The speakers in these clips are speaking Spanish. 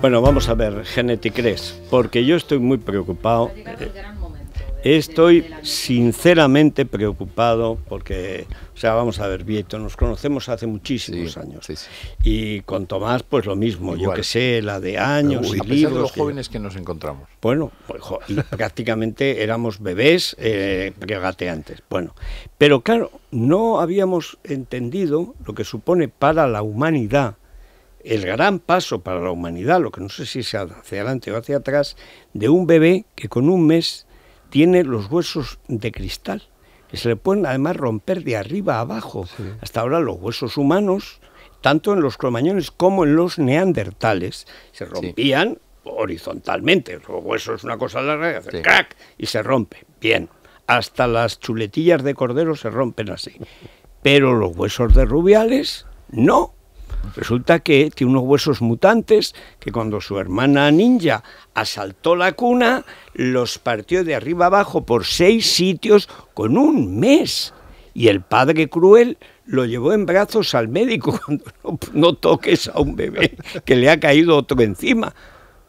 Bueno, vamos a ver, Geneticres porque yo estoy muy preocupado. Estoy sinceramente preocupado porque, o sea, vamos a ver, Vieto, nos conocemos hace muchísimos años. Y con Tomás, pues lo mismo, yo que sé, la de años y a de los jóvenes que nos encontramos. Bueno, pues, prácticamente éramos bebés eh, Bueno, pero claro, no habíamos entendido lo que supone para la humanidad el gran paso para la humanidad, lo que no sé si sea hacia adelante o hacia atrás, de un bebé que con un mes tiene los huesos de cristal, que se le pueden además romper de arriba a abajo. Hasta ahora los huesos humanos, tanto en los cromañones como en los neandertales, se rompían horizontalmente. Los huesos es una cosa larga y hace crack y se rompe. Bien, hasta las chuletillas de cordero se rompen así. Pero los huesos de rubiales, no Resulta que tiene unos huesos mutantes que cuando su hermana ninja asaltó la cuna, los partió de arriba abajo por seis sitios con un mes. Y el padre cruel lo llevó en brazos al médico cuando no, toques a un bebé que le ha caído otro encima.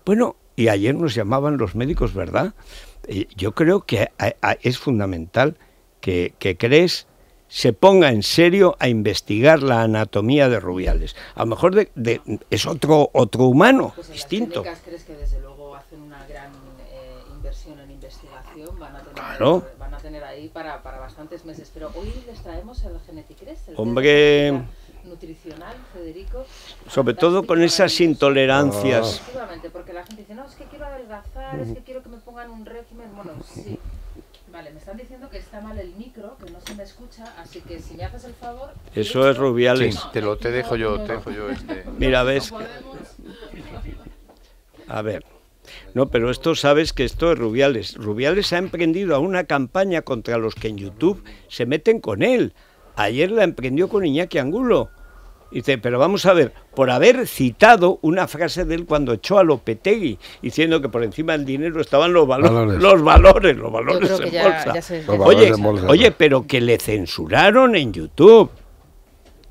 Bueno, y ayer nos llamaban los médicos, ¿verdad? Eh, yo creo que es fundamental que crees se ponga en serio a investigar la anatomía de Rubiales. A lo mejor de, es otro, otro humano, pues distinto. Las crees que desde luego hacen una gran eh, inversión en investigación, van a tener, van a tener ahí para, para, bastantes meses. Pero hoy les traemos el Geneticres, el Hombre... nutricional, Federico. Sobre todo con esas intolerancias. porque la gente dice, no, es que quiero adelgazar, es que quiero que me pongan un régimen. Bueno, sí. Vale, me están diciendo que está mal el micro me escucha, así que si me haces el favor... Eso es Rubiales. te lo te dejo yo, te dejo yo este. Mira, ves... A ver. No, pero esto sabes que esto es Rubiales. Rubiales ha emprendido a una campaña contra los que en YouTube se meten con él. Ayer la emprendió con Iñaki Angulo dice, pero vamos a ver, por haber citado una frase de él cuando echó a Lopetegui, diciendo que por encima del dinero estaban los valores, los valores, los valores en oye, bolsa. oye, pero que le censuraron en YouTube.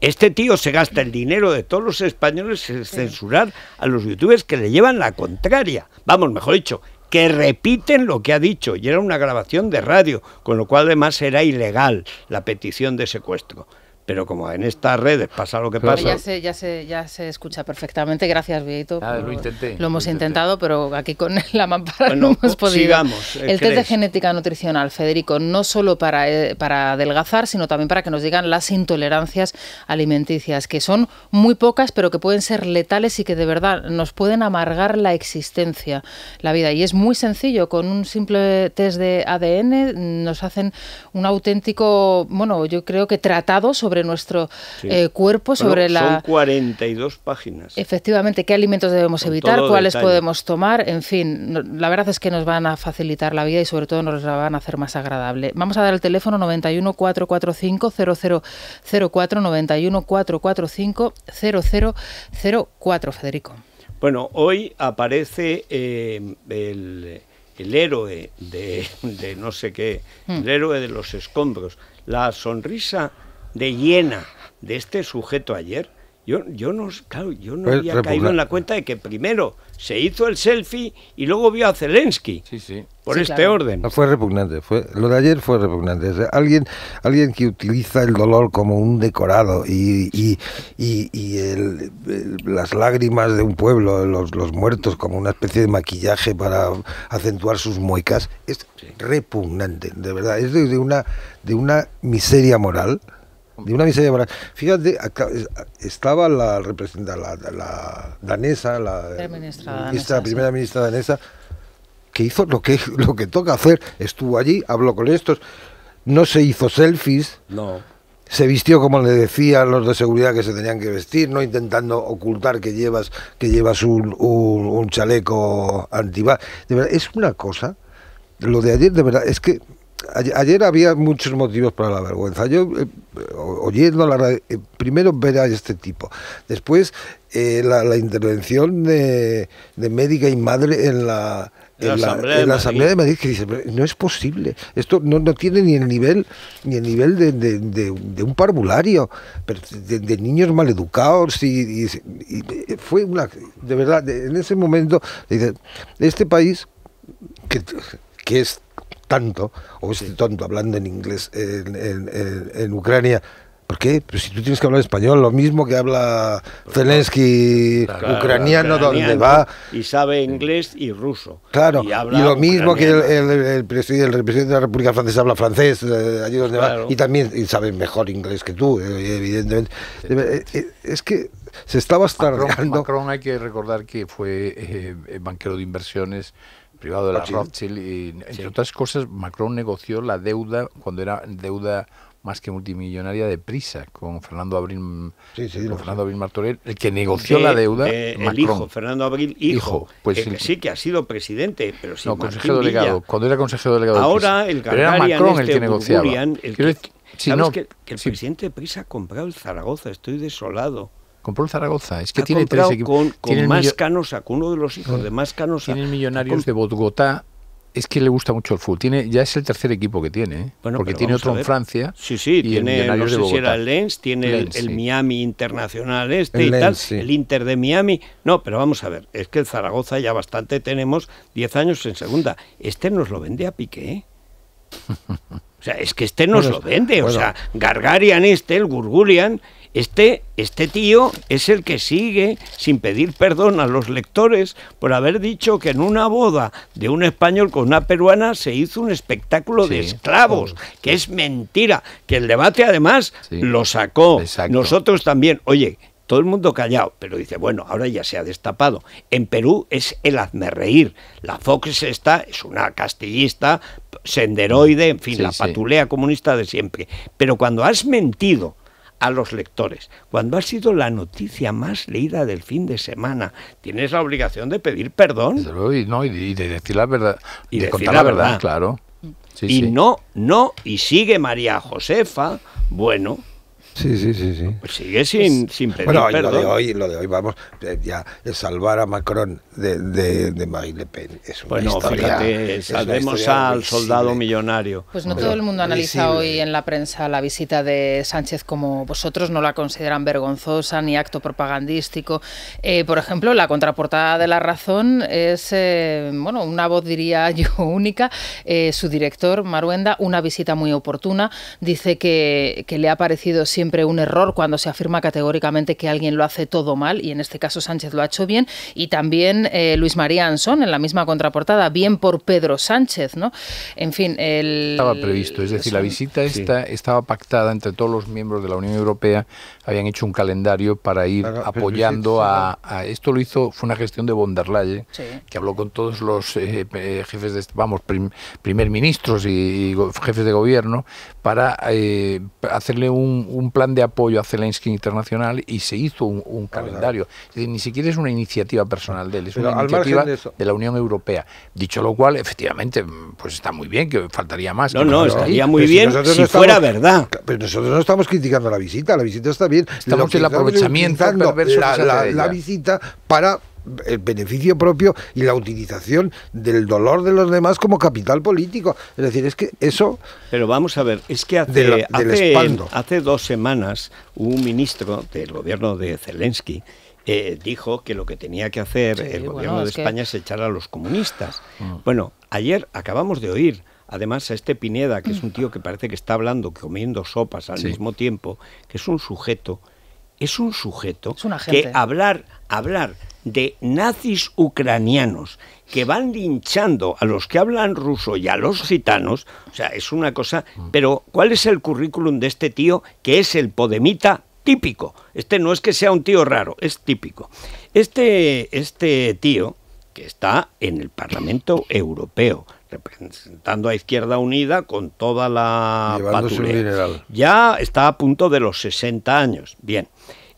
Este tío se gasta el dinero de todos los españoles en censurar a los youtubers que le llevan la contraria. Vamos, mejor dicho, que repiten lo que ha dicho. Y era una grabación de radio, con lo cual además era ilegal la petición de secuestro. Pero como en estas redes pasa lo que pasa. Ya se, ya se, ya se escucha perfectamente. Gracias, Vieito. lo hemos intentado, pero aquí con la mampara no hemos pues podido. Eh, el test de genética nutricional, Federico, no solo para, eh, para adelgazar, sino también para que nos digan las intolerancias alimenticias, que son muy pocas, pero que pueden ser letales y que de verdad nos pueden amargar la existencia, la vida. Y es muy sencillo. Con un simple test de ADN nos hacen un auténtico, bueno, yo creo que tratado sobre nuestro eh, cuerpo, sobre la... Son 42 páginas. Efectivamente, qué alimentos debemos evitar, cuáles podemos tomar, en fin, la verdad es que nos van a facilitar la vida y sobre todo nos la van a hacer más agradable. Vamos a dar el teléfono 91 445 0004 91 445 0004, Federico. Bueno, hoy aparece eh, el héroe de, de, no sé qué, el mm. héroe de los escombros. La sonrisa de llena de este sujeto ayer, yo, yo no, claro, yo no pues había caído en la cuenta de que primero se hizo el selfie y luego vio a Zelensky. Por este orden. Ah, fue repugnante. Fue, lo de ayer fue repugnante. alguien, alguien que utiliza el dolor como un decorado y, y, y, las lágrimas de un pueblo, los, los, muertos, como una especie de maquillaje para acentuar sus muecas, es repugnante. De verdad, es de una, de una miseria moral de una miseria Fíjate, estaba la, representante, la, danesa, la, primera ministra danesa, que hizo lo que, lo que toca hacer. Estuvo allí, habló con estos, no se hizo selfies. No. Se vistió como le decían los de seguridad que se tenían que vestir, no intentando ocultar que llevas, que llevas un, chaleco antibal De verdad, es una cosa, lo de ayer de verdad, es que ayer había muchos motivos para la vergüenza. Yo, eh, oyendo la eh, primero ver a este tipo, después eh, la, intervención de, médica y madre en la, en la, Asamblea, de Madrid que dice, no es posible, esto no, no tiene ni el nivel ni el nivel de, un parvulario, de, niños mal educados y, fue una, de verdad, en ese momento, dice, este país que, que es tanto, o este tonto hablando en inglés en, Ucrania, ¿Por qué? Pero si tú tienes que hablar español, lo mismo que habla pues Zelensky, ucraniano, donde va. Y sabe inglés y ruso. Claro, y, lo mismo que el, presidente, presidente, de la República Francesa habla francés, eh, allí donde va. Y también y sabe mejor inglés que tú, eh, evidentemente. Eh, es que se estaba hasta Macron, hay que recordar que fue banquero de inversiones privado de la Rothschild, y entre otras cosas Macron negoció la deuda cuando era deuda más que multimillonaria de prisa con Fernando Abril con Fernando Abril Martorell el que negoció la deuda el hijo Fernando Abril hijo, hijo pues sí que ha sido presidente pero sí no, consejero delegado cuando era consejero delegado ahora el pero era Macron el este que negociaba no, que, el presidente de Prisa ha comprado el Zaragoza estoy desolado Compró el Zaragoza. Es que tiene tres equipos. Con, más canosa, con uno de los hijos de más Canosa. tiene millonarios de Bogotá. Es que le gusta mucho el fútbol. Tiene, ya es el tercer equipo que tiene. ¿eh? Bueno, porque tiene otro en Francia. Sí, sí, tiene, el no sé si era el Lens, tiene el, Miami Internacional este el y tal, el Inter de Miami. No, pero vamos a ver, es que el Zaragoza ya bastante tenemos 10 años en segunda. Este nos lo vende a Piqué. O sea, es que este nos lo vende. O sea, Gargarian este, el Gurgulian, este, este tío es el que sigue sin pedir perdón a los lectores por haber dicho que en una boda de un español con una peruana se hizo un espectáculo de esclavos, que es mentira, que el debate además lo sacó. Nosotros también, oye, todo el mundo callado, pero dice, bueno, ahora ya se ha destapado. En Perú es el reír La Fox está, es una castillista, senderoide, en fin, la patulea comunista de siempre. Pero cuando has mentido, a los lectores. Cuando ha sido la noticia más leída del fin de semana, tienes la obligación de pedir perdón. y, de decir la verdad. Y de, contar la verdad, claro. y no, no, y sigue María Josefa, bueno, Sí, sí, sí, sí. Pues sigue sin, sin bueno, perdón. Lo de hoy, lo de hoy, vamos, ya salvar a Macron de, de, de Marine Le Pen es una bueno, fíjate, salvemos al soldado millonario. Pues no todo el mundo analiza hoy en la prensa la visita de Sánchez como vosotros no la consideran vergonzosa ni acto propagandístico. Eh, por ejemplo, la contraportada de La Razón es, eh, bueno, una voz diría yo única. Eh, su director, Maruenda, una visita muy oportuna, dice que, que le ha parecido siempre siempre un error cuando se afirma categóricamente que alguien lo hace todo mal, y en este caso Sánchez lo ha hecho bien, y también eh, Luis María Anson en la misma contraportada, bien por Pedro Sánchez, ¿no? En fin, Estaba previsto, es decir, la visita esta, estaba pactada entre todos los miembros de la Unión Europea, habían hecho un calendario para ir apoyando a, Esto lo hizo, fue una gestión de von der Leyen, que habló con todos los eh, eh, jefes de... Vamos, primer ministros y, jefes de gobierno, para hacerle un, un plan de apoyo a Zelensky Internacional y se hizo un, calendario. ni siquiera es una iniciativa personal de él, es una iniciativa de, la Unión Europea. Dicho lo cual, efectivamente, pues está muy bien, que faltaría más. No, no, estaría muy bien si, fuera verdad. Pero nosotros no estamos criticando la visita, la visita está bien. Estamos en el aprovechamiento la visita para el beneficio propio y la utilización del dolor de los demás como capital político. Es decir, es que eso... Pero vamos a ver, es que hace, dos semanas un ministro del gobierno de Zelensky eh, dijo que lo que tenía que hacer el gobierno de España es echar a los comunistas. Mm. Bueno, ayer acabamos de oír además a este Pineda, que es un tío que parece que está hablando, comiendo sopas al mismo tiempo, que es un sujeto, es un sujeto que hablar, hablar de nazis ucranianos que van linchando a los que hablan ruso y a los gitanos, o sea, es una cosa, mm. pero ¿cuál es el currículum de este tío que es el podemita típico? Este no es que sea un tío raro, es típico. Este, este tío que está en el Parlamento Europeo, representando a Izquierda Unida con toda la Ya está a punto de los 60 años. Bien.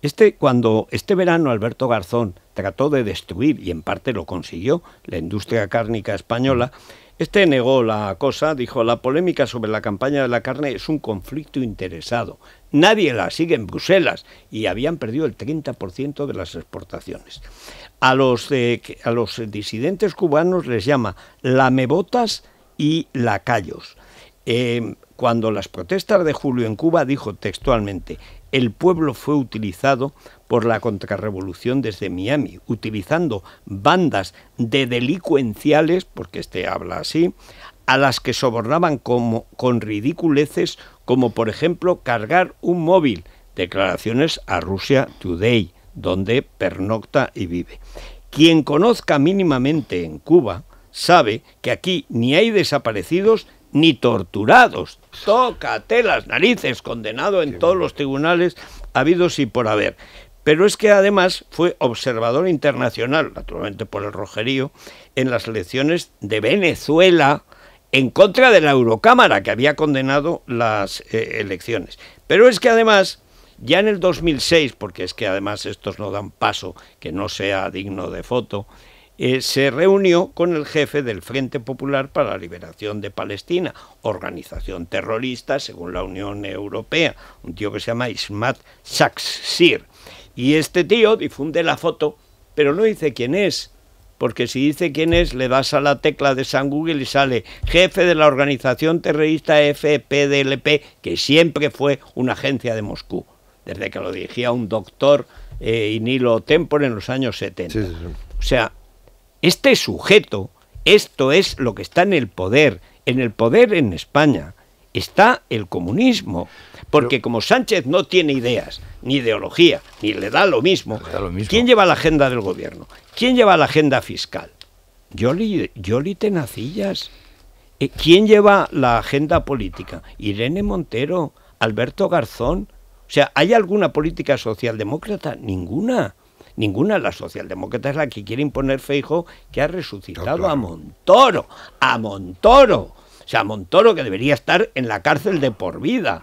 Este, cuando este verano Alberto Garzón trató de destruir, y en parte lo consiguió, la industria cárnica española, este negó la cosa, dijo, la polémica sobre la campaña de la carne es un conflicto interesado. Nadie la sigue en Bruselas y habían perdido el 30% de las exportaciones. A los, eh, a los disidentes cubanos les llama lamebotas y lacayos. Eh, cuando las protestas de julio en Cuba dijo textualmente, el pueblo fue utilizado por la contrarrevolución desde Miami, utilizando bandas de delincuenciales, porque este habla así, a las que sobornaban con ridiculeces como por ejemplo cargar un móvil, declaraciones a Rusia Today, donde pernocta y vive. Quien conozca mínimamente en Cuba sabe que aquí ni hay desaparecidos ni torturados. Tócate las narices, condenado en todos los tribunales habidos y por haber. Pero es que además fue observador internacional, naturalmente por el rojerío, en las elecciones de Venezuela en contra de la Eurocámara, que había condenado las eh, elecciones. Pero es que además ya en el 2006, porque es que además estos no dan paso que no sea digno de foto, eh, se reunió con el jefe del Frente Popular para la Liberación de Palestina, organización terrorista según la Unión Europea, un tío que se llama Ismat Saksir. Y este tío difunde la foto, pero no dice quién es, porque si dice quién es, le das a la tecla de San Google y sale jefe de la organización terrorista FPDLP, que siempre fue una agencia de Moscú, desde que lo dirigía un doctor eh, Inilo Tempor en los años 70. O sea, este sujeto, esto es lo que está en el poder, en el poder en España, está el comunismo. Porque como Sánchez no tiene ideas, ni ideología, ni le da, lo mismo, ¿quién lleva la agenda del gobierno? ¿Quién lleva la agenda fiscal? Yoli, Yoli Tenacillas. Eh, ¿Quién lleva la agenda política? Irene Montero, Alberto Garzón. O sea, ¿hay alguna política socialdemócrata? Ninguna. Ninguna, de la socialdemócratas es la que quiere imponer Feijo, que ha resucitado a Montoro, a Montoro. O sea, a Montoro que debería estar en la cárcel de por vida.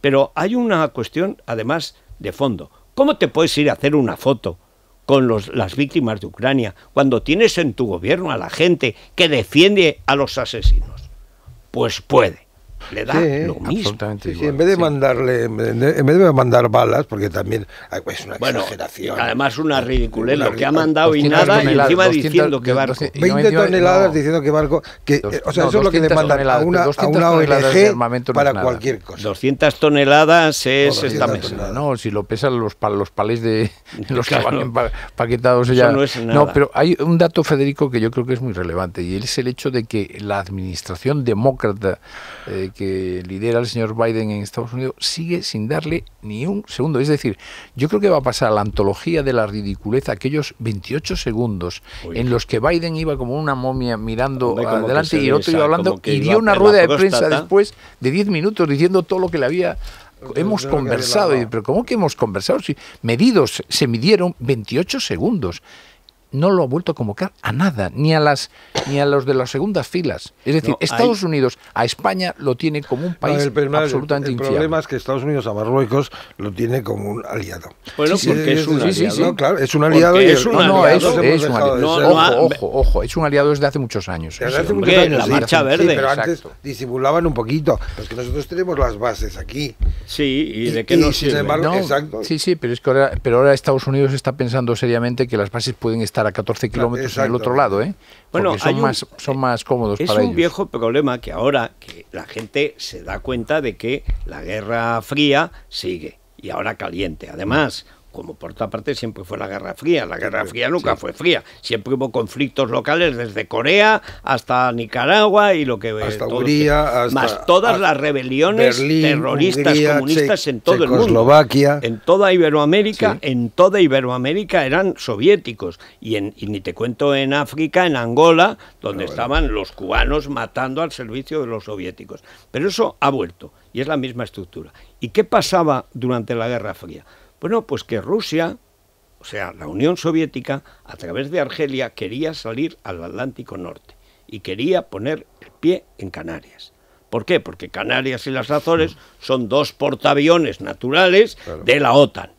Pero hay una cuestión, además, de fondo. ¿Cómo te puedes ir a hacer una foto con las víctimas de Ucrania cuando tienes en tu gobierno a la gente que defiende a los asesinos? Pues puede le da lo mismo. en vez de mandarle, en vez de mandar balas, porque también pues, es una bueno, exageración. Además, una ridiculez, lo que ha mandado y nada, y encima diciendo que barco. 20 toneladas diciendo que barco. Que, eh, o sea, eso es lo que le mandan a una, a ONG para cualquier cosa. 200 toneladas es esta mesa. No, si lo pesan los, palés de los que van empaquetados ya. No, es nada. pero hay un dato, Federico, que yo creo que es muy relevante, y es el hecho de que la administración demócrata. Eh, que lidera el señor Biden en Estados Unidos sigue sin darle ni un segundo. Es decir, yo creo que va a pasar la antología de la ridiculez aquellos 28 segundos en los que Biden iba como una momia mirando adelante y el otro iba hablando y dio una rueda de prensa después de 10 minutos diciendo todo lo que le había hemos conversado, pero ¿cómo que hemos conversado? Si medidos, se midieron 28 segundos no lo ha vuelto a convocar a nada, ni a las ni a los de las segundas filas. Es decir, Estados Unidos a España lo tiene como un país absolutamente El, el problema es que Estados Unidos a Marruecos lo tiene como un aliado. Bueno, es, un aliado. es un aliado. Ah, ojo, ojo, es un aliado desde hace muchos años. la marcha verde. pero disimulaban un poquito. nosotros tenemos las bases aquí. Sí, y de qué nos Sí, sí, pero ahora Estados Unidos está pensando seriamente que las bases pueden estar a 14 kilómetros del en el otro lado, ¿eh? Bueno, son, más, son más cómodos para ellos. Es un viejo problema que ahora que la gente se da cuenta de que la Guerra Fría sigue y ahora caliente. Además, como por otra parte siempre fue la Guerra Fría. La Guerra Fría nunca fue fría. Siempre hubo conflictos locales desde Corea hasta Nicaragua y lo que... Eh, este, hasta Más todas las rebeliones terroristas comunistas en todo el mundo. En toda Iberoamérica, en toda Iberoamérica eran soviéticos. Y, en, ni te cuento en África, en Angola, donde estaban los cubanos matando al servicio de los soviéticos. Pero eso ha vuelto y es la misma estructura. ¿Y qué pasaba durante la Guerra Fría? Bueno, pues que Rusia, o sea, la Unión Soviética, a través de Argelia quería salir al Atlántico Norte y quería poner el pie en Canarias. ¿Por qué? Porque Canarias y las Azores son dos portaaviones naturales de la OTAN.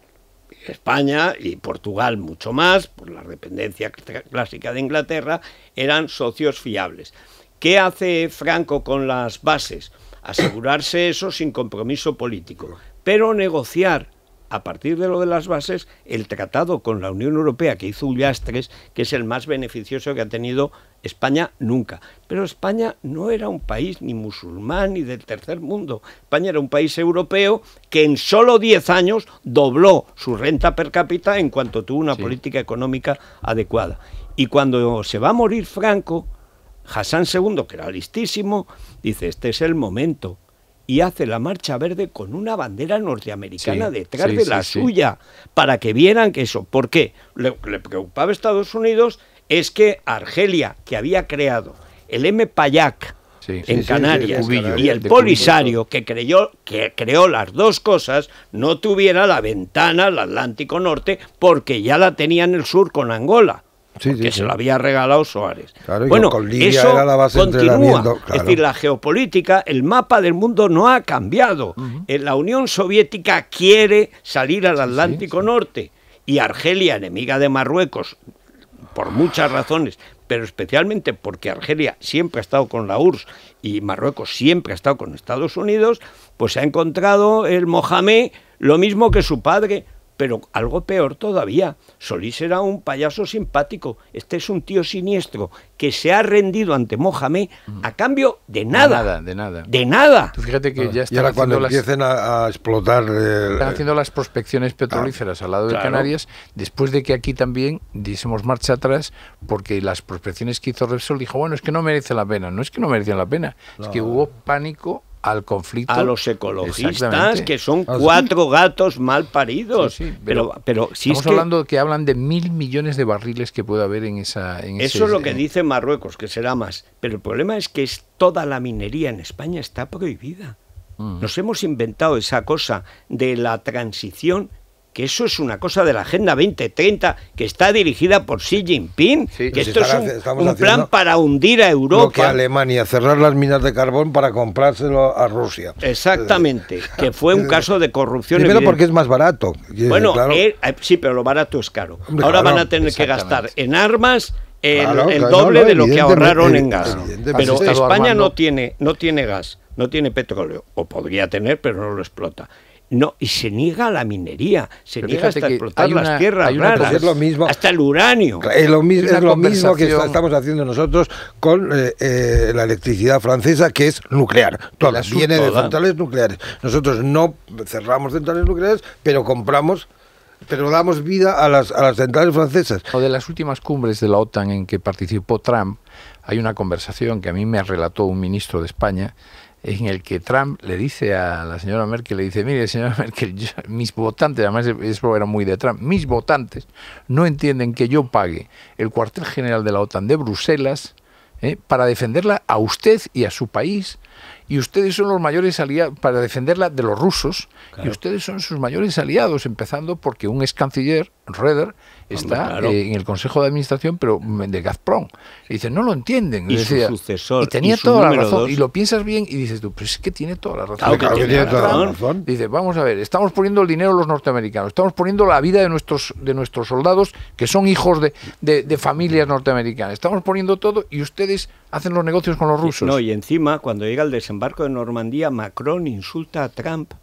España y Portugal mucho más, por la dependencia clásica de Inglaterra, eran socios fiables. ¿Qué hace Franco con las bases? Asegurarse eso sin compromiso político, pero negociar a partir de lo de las bases, el tratado con la Unión Europea que hizo Ullastres, que es el más beneficioso que ha tenido España nunca. Pero España no era un país ni musulmán ni del tercer mundo. España era un país europeo que en solo 10 años dobló su renta per cápita en cuanto tuvo una política económica adecuada. Y cuando se va a morir Franco, Hassan II, que era listísimo, dice, este es el momento y hace la marcha verde con una bandera norteamericana detrás de la suya, para que vieran que eso. ¿Por qué? Lo que le preocupaba a Estados Unidos es que Argelia, que había creado el M. Payac, en Canarias y el Polisario que creyó que creó las dos cosas no tuviera la ventana al Atlántico Norte porque ya la tenía en el sur con Angola que se lo había regalado Soares. bueno, eso la continúa. Es decir, la geopolítica, el mapa del mundo no ha cambiado. Eh, la Unión Soviética quiere salir al Atlántico Norte y Argelia, enemiga de Marruecos, por muchas razones, pero especialmente porque Argelia siempre ha estado con la URSS y Marruecos siempre ha estado con Estados Unidos, pues se ha encontrado el Mohamed lo mismo que su padre, pero algo peor todavía. Solís era un payaso simpático. Este es un tío siniestro que se ha rendido ante Mohamed mm. a cambio de nada. De nada, de nada. fíjate que ya están cuando empiecen a, explotar... están haciendo las prospecciones ah, petrolíferas al lado de Canarias, después de que aquí también diésemos marcha atrás, porque las prospecciones que hizo Repsol dijo, bueno, es que no merece la pena. No es que no merecían la pena, es que hubo pánico al conflicto. A los ecologistas, que son ah, cuatro gatos mal paridos. pero, pero, si estamos hablando que... hablan de mil millones de barriles que puede haber en esa... eso es lo que eh, dice Marruecos, que será más. Pero el problema es que es toda la minería en España está prohibida. Mm. Nos hemos inventado esa cosa de la transición que eso es una cosa de la Agenda 2030 que está dirigida por Xi Jinping, que pues esto es un, plan para hundir a Europa. Lo que Alemania, cerrar las minas de carbón para comprárselo a Rusia. Exactamente, eh, que fue un eh, caso de corrupción. Primero porque es más barato. Bueno, eh, sí, pero lo barato es caro. Ahora van a tener que gastar en armas, el, doble de lo que ahorraron en gas. Pero España no tiene, no tiene gas, no tiene petróleo, o podría tener, pero no lo explota. No, y se niega a la minería, se niega hasta explotar las tierras lo mismo, hasta el uranio. Es lo, mismo que estamos haciendo nosotros con eh, eh, la electricidad francesa, que es nuclear. Todas viene de centrales nucleares. Nosotros no cerramos centrales nucleares, pero compramos pero damos vida a las, centrales francesas. O de las últimas cumbres de la OTAN en que participó Trump, hay una conversación que a mí me relató un ministro de España en el que Trump le dice a la señora Merkel, le dice, mire, señora Merkel, mis votantes, además eso era muy de Trump, mis votantes no entienden que yo pague el cuartel general de la OTAN de Bruselas eh, para defenderla a usted y a su país, y ustedes son los mayores aliados para defenderla de los rusos, y ustedes son sus mayores aliados, empezando porque un ex canciller Reder está eh, en el Consejo de Administración pero de Gazprom. dice, no lo entienden. Y tenía toda la razón. Y lo piensas bien y dices tú, pero pues es que tiene toda la razón. toda la razón. Dice, vamos a ver, estamos poniendo el dinero los norteamericanos, estamos poniendo la vida de nuestros, de nuestros soldados, que son hijos de, de familias norteamericanas, estamos poniendo todo y ustedes hacen los negocios con los rusos. No, y encima, cuando llega el desembarco de Normandía, Macron insulta a Trump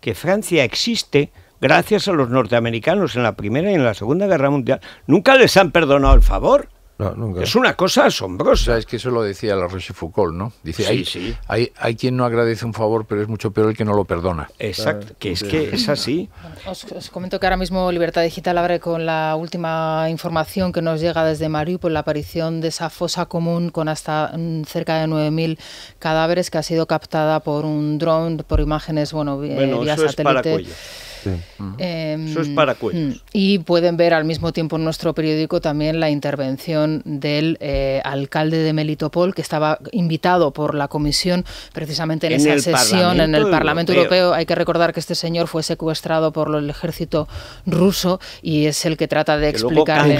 que Francia existe gracias a los norteamericanos en la Primera y en la Segunda Guerra Mundial, nunca les han perdonado el favor. Es una cosa asombrosa. Es que eso lo decía la Rochefoucauld, ¿no? Dice, hay, Hay, quien no agradece un favor, pero es mucho peor el que no lo perdona. Exacto, que es que es así. Os, comento que ahora mismo Libertad Digital abre con la última información que nos llega desde Mariupol, la aparición de esa fosa común con hasta mm, cerca de 9.000 cadáveres que ha sido captada por un dron, por imágenes, bueno, bueno eh, vía satélite. Em, Eso es para cuentos mm, Y pueden ver al mismo tiempo en nuestro periódico también la intervención del eh, alcalde de Melitopol, que estaba invitado por la comisión precisamente en, esa sesión en el Parlamento Europeo. Hay que recordar que este señor fue secuestrado por el ejército ruso y es el que trata de explicarle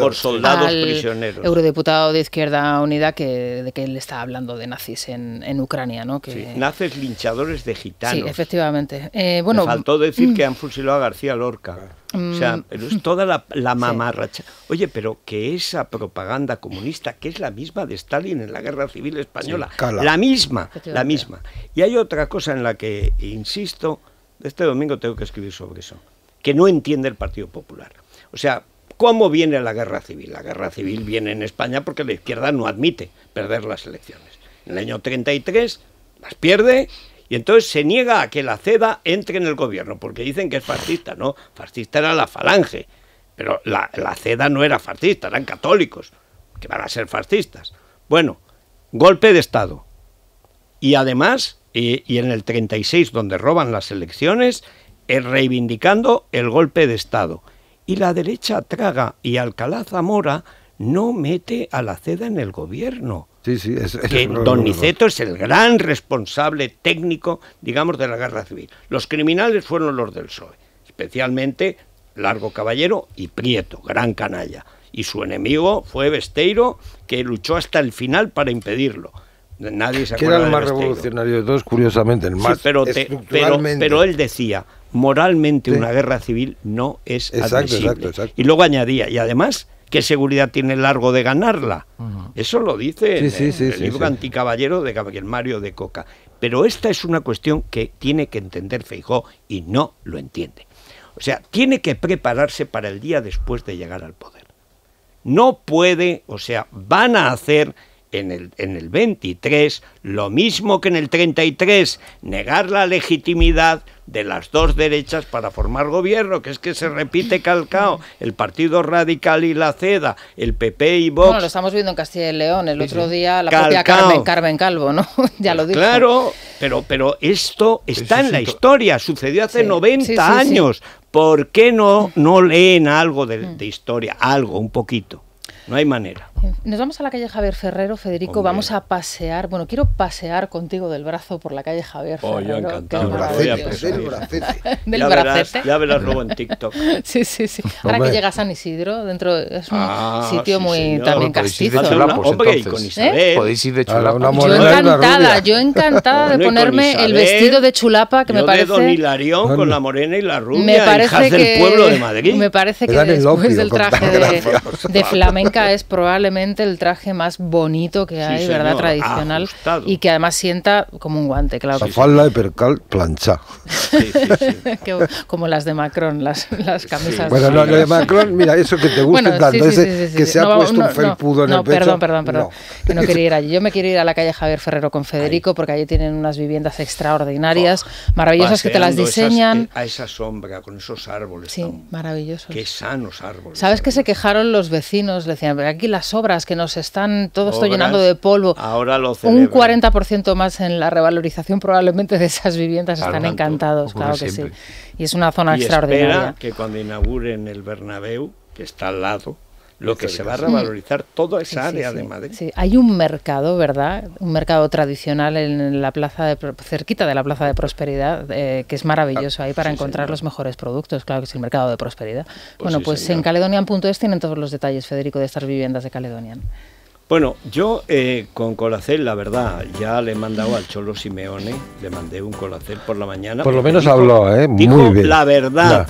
por soldados al prisioneros. eurodiputado de Izquierda Unida que, de que le está hablando de nazis en, en Ucrania. ¿no? Que, nazis linchadores de gitanos. Sí, efectivamente. Eh, bueno, faltó decir Mm. que han fusilado a García Lorca. O mm. sea, es toda la, mamarracha. Oye, pero que esa propaganda comunista, que es la misma de Stalin en la Guerra Civil Española, la misma, la misma. Y hay otra cosa en la que, insisto, este domingo tengo que escribir sobre eso, que no entiende el Partido Popular. O sea, ¿cómo viene la Guerra Civil? La Guerra Civil viene en España porque la izquierda no admite perder las elecciones. En el año 33 las pierde y entonces se niega a que la CEDA entre en el gobierno, porque dicen que es fascista, ¿no? Fascista era la falange, pero la, CEDA no era fascista, eran católicos, que van a ser fascistas. Bueno, golpe de Estado. Y además, eh, y, en el 36, donde roban las elecciones, eh, reivindicando el golpe de Estado. Y la derecha traga y Alcalá Zamora no mete a la CEDA en el gobierno es, que don Niceto es el gran responsable técnico, digamos, de la guerra civil. Los criminales fueron los del PSOE, especialmente Largo Caballero y Prieto, gran canalla. Y su enemigo fue Besteiro, que luchó hasta el final para impedirlo. Nadie se que era el más revolucionario de todos, curiosamente, el más pero, él decía, moralmente una guerra civil no es exacto, admisible. Exacto, exacto. Y luego añadía, y además ¿Qué seguridad tiene el largo de ganarla? Eso lo dice el libro Anticaballero de Gabriel Mario de Coca. Pero esta es una cuestión que tiene que entender Feijó y no lo entiende. O sea, tiene que prepararse para el día después de llegar al poder. No puede, o sea, van a hacer en el, en el 23, lo mismo que en el 33, negar la legitimidad de las dos derechas para formar gobierno, que es que se repite calcao, el Partido Radical y la CEDA, el PP y Vox. Bueno, lo estamos viendo en Castilla y León, el otro día la propia Carmen, Carmen, Calvo, ¿no? ya lo dijo. Claro, pero, pero esto está en la historia, sucedió hace 90 años. ¿Por qué no, no leen algo de mm. historia? Algo, un poquito. No hay manera. Nos vamos a la calle Javier Ferrero, Federico. Vamos a pasear. Bueno, quiero pasear contigo del brazo por la calle Javier oh, Ferrero. yo encantado. del bracete. del ya verás, ya verás luego en TikTok. sí, sí, sí. Ahora que llega a San Isidro, dentro es un ah, sitio muy también castizo. Podéis ir de chulapa pues, ¿Eh? yo encantada, yo encantada de ponerme el vestido de chulapa que me parece. De Don Hilarión con la morena y la rubia. Me parece que, del pueblo de Madrid. Me parece que después del traje de flamenca es probable el traje más bonito que hay, ¿verdad? Ah, Tradicional. Y que además sienta como un guante, claro. La falda de percal plancha. como las de Macron, las, las camisas. Bueno, no, de Macron, mira, eso que te gusta tanto, que se ha puesto un felpudo en el pecho. Perdón, perdón, perdón. no ir Yo me quiero ir a la calle Javier Ferrero con Federico, porque allí tienen unas viviendas extraordinarias, oh. maravillosas, que te las diseñan. E- a esa sombra, con esos árboles. Sí, maravillosos. Qué sanos árboles. ¿Sabes que se quejaron los vecinos? Le decían, pero aquí las obras que nos están todo esto llenando de polvo. Ahora Un 40% más en la revalorización probablemente de esas viviendas. están encantados, claro que sí. Y es una zona extraordinaria. Espera que cuando inauguren el Bernabéu, que está al lado, lo que se va a revalorizar toda esa área de Madrid. Sí. Hay un mercado, ¿verdad? Un mercado tradicional en la plaza cerquita de la plaza de Prosperidad, eh, que es maravilloso ahí ah, para encontrar los mejores productos, claro que es el mercado de Prosperidad. Pues bueno, pues en caledonian.es tienen todos los detalles, Federico, de estas viviendas de Caledonian. Bueno, yo eh, con colacel, la verdad, ya le he mandado al Cholo Simeone, le mandé un colacel por la mañana. Por lo menos habló, ¿eh? Muy bien. La verdad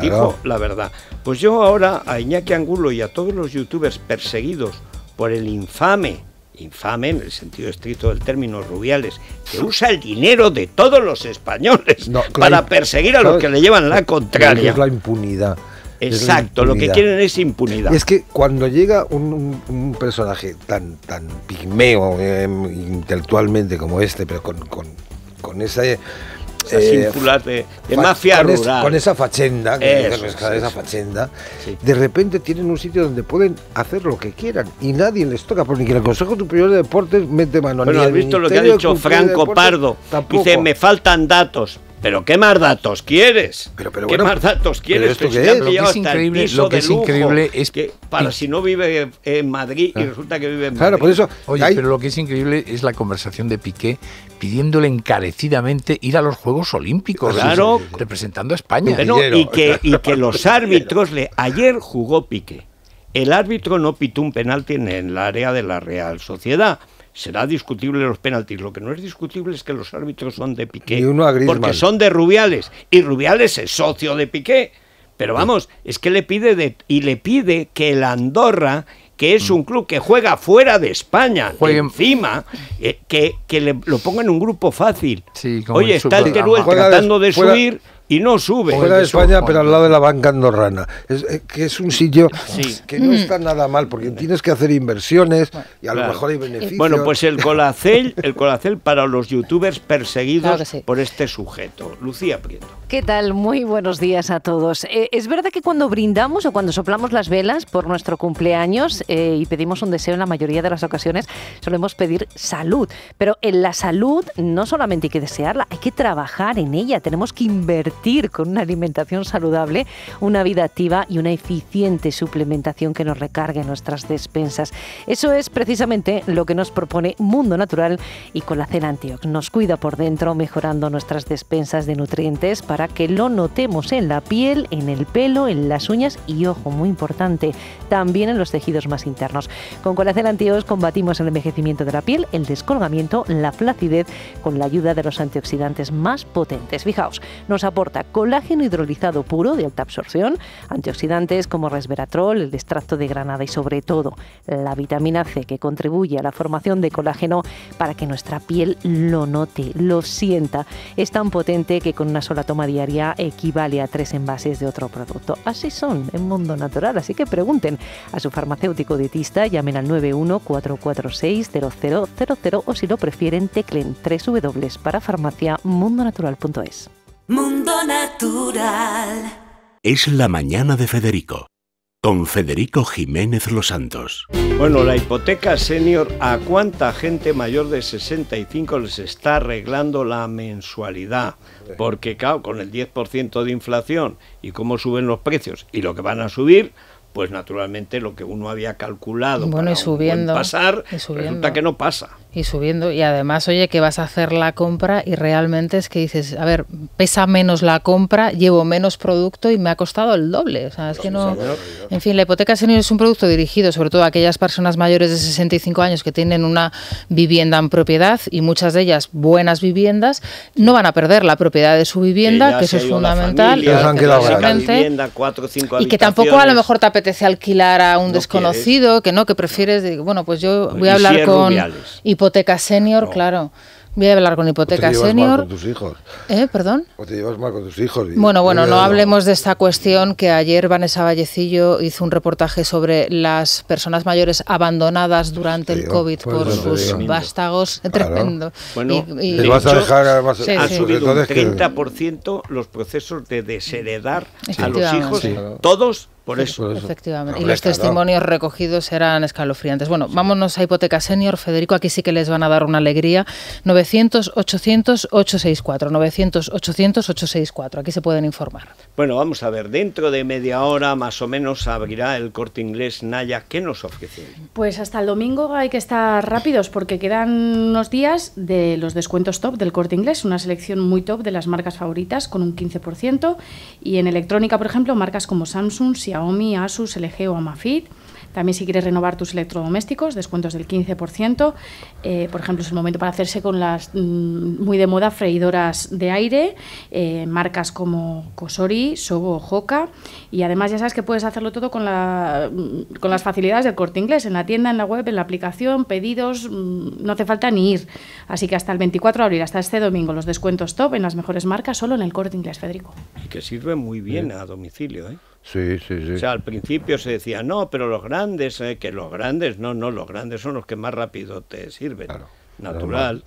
dijo la verdad. Pues yo ahora a Iñaki Angulo y a todos los youtubers perseguidos por el infame, infame en el sentido estricto del término Rubiales, que usa el dinero de todos los españoles para perseguir a los que le llevan la contraria. Es la impunidad. Exacto, lo que quieren es impunidad. Es que cuando llega un, personaje tan, tan pigmeo eh, intelectualmente como este, pero con, con, con eh, de, de mafia con esa fachenda, esa fachenda de repente tienen un sitio donde pueden hacer lo que quieran y nadie les toca, porque el Consejo Superior de Deportes mete mano. Bueno, has visto lo que ha dicho Franco Pardo. Dice, me faltan datos. ¿Pero qué más datos quieres? Pero, ¿Qué más datos quieres? que Lo que es increíble, es que para si no vive en Madrid y ah. resulta que vive en Madrid. Claro, por eso. Oye, pero lo que es increíble es la conversación de Piqué pidiéndole encarecidamente ir a los Juegos Olímpicos, claro, representando a España. y, que, los árbitros le ayer jugó Piqué. El árbitro no pitó un penalti en el área de la Real Sociedad será discutible los penaltis. Lo que no es discutible es que los árbitros son de Piqué. porque son de Rubiales. Y Rubiales es socio de Piqué. Pero vamos, es que le pide de, y le pide que el Andorra, que es mm. un club que juega fuera de España, encima, eh, que, lo ponga en un grupo fácil. Oye, está el Teruel tratando de, subir y no sube. Fuera de España, pero al lado de la banca andorrana. Es, eh, que es un sitio que no mm. está nada mal, porque tienes que hacer inversiones y a lo mejor hay beneficios. Bueno, pues el Colacel, el Colacel para los youtubers perseguidos por este sujeto. Lucía Prieto. ¿Qué tal? Muy buenos días a todos. Eh, es verdad que cuando brindamos o cuando soplamos las velas por nuestro cumpleaños eh, y pedimos un deseo en la mayoría de las ocasiones, solemos pedir salud. Pero en la salud no solamente hay que desearla, hay que trabajar en ella, tenemos que invertir con una alimentación saludable, una vida activa y una eficiente suplementación que nos recargue nuestras despensas. Eso es precisamente lo que nos propone Mundo Natural y con la Nos cuida por dentro mejorando nuestras despensas de nutrientes para que lo notemos en la piel, en el pelo, en las uñas y, ojo, muy importante, también en los tejidos más internos. Con Colacel antiox combatimos el envejecimiento de la piel, el descolgamiento, la flacidez con la ayuda de los antioxidantes más potentes. Fijaos, nos aporta colágeno hidrolizado puro de alta absorción, antioxidantes como resveratrol, el extracto de granada y sobre todo la vitamina C que contribuye a la formación de colágeno para que nuestra piel lo note, lo sienta. Es tan potente que con una sola toma diaria equivale a tres envases de otro producto. Así son en Mundo Natural, así que pregunten a su farmacéutico dietista, llamen al 914460000 o si lo prefieren teclen www.parafarmaciamundonatural.es. Mundo Natural. Es la mañana de Federico, con Federico Jiménez Los Santos. Bueno, la hipoteca senior, ¿a cuánta gente mayor de 65 les está arreglando la mensualidad? Porque, claro, con el 10% de inflación y cómo suben los precios y lo que van a subir, pues naturalmente lo que uno había calculado para pasar, resulta que no pasa. Y subiendo. Y además, oye, que vas a hacer la compra y realmente es que dices, a ver, pesa menos la compra, llevo menos producto y me ha costado el doble. O sea, es que no... En fin, la hipoteca senior es un producto dirigido sobre todo a aquellas personas mayores de 65 años que tienen una vivienda en propiedad y muchas de ellas buenas viviendas, no van a perder la propiedad de su vivienda, que, eso es fundamental. y que tampoco a lo mejor te apetece alquilar a un desconocido, que no, que prefieres, bueno, pues yo pues voy a hablar con... Hipoteca senior, claro. Voy a hablar con hipoteca o te llevas senior. Mal con tus hijos. ¿Eh? ¿Perdón? O te llevas mal con tus hijos. bueno, bueno, no hablemos de esta cuestión que ayer Vanessa Vallecillo hizo un reportaje sobre las personas mayores abandonadas durante el COVID pues por sus vástagos. Tremendo. Bueno, y, vas a dejar ha un 30% los procesos de desheredar a los hijos, todos por eso. Efectivamente. y los testimonios recogidos eran escalofriantes. Bueno, vámonos a Hipoteca Senior. Federico, aquí sí que les van a dar una alegría. 900-800-864. 900-800-864. Aquí se pueden informar. Bueno, vamos a ver. Dentro de media hora más o menos abrirá el corte inglés Naya. ¿Qué nos ofrece? Pues hasta el domingo hay que estar rápidos porque quedan unos días de los descuentos top del corte inglés. Una selección muy top de las marcas favoritas con un 15%. Y en electrónica, por ejemplo, marcas como Samsung, Xiaomi Xiaomi, Asus, LG o Amafit También si quieres renovar tus electrodomésticos, descuentos del 15%. Eh, por ejemplo, es el momento para hacerse con las mm, muy de moda freidoras de aire, eh, marcas como Cosori, Sobo o Y además ya sabes que puedes hacerlo todo con, la, mm, con las facilidades del corte inglés, en la tienda, en la web, en la aplicación, pedidos, mm, no te falta ni ir. Así que hasta el 24 de abril, hasta este domingo, los descuentos top en las mejores marcas solo en el corte inglés, Federico. Y que sirve muy bien a domicilio, ¿eh? Sí, sí, sí. O sea, al principio se decía, no, pero los grandes eh, que los grandes, no, no, los grandes son los que más rápido te sirven. natural.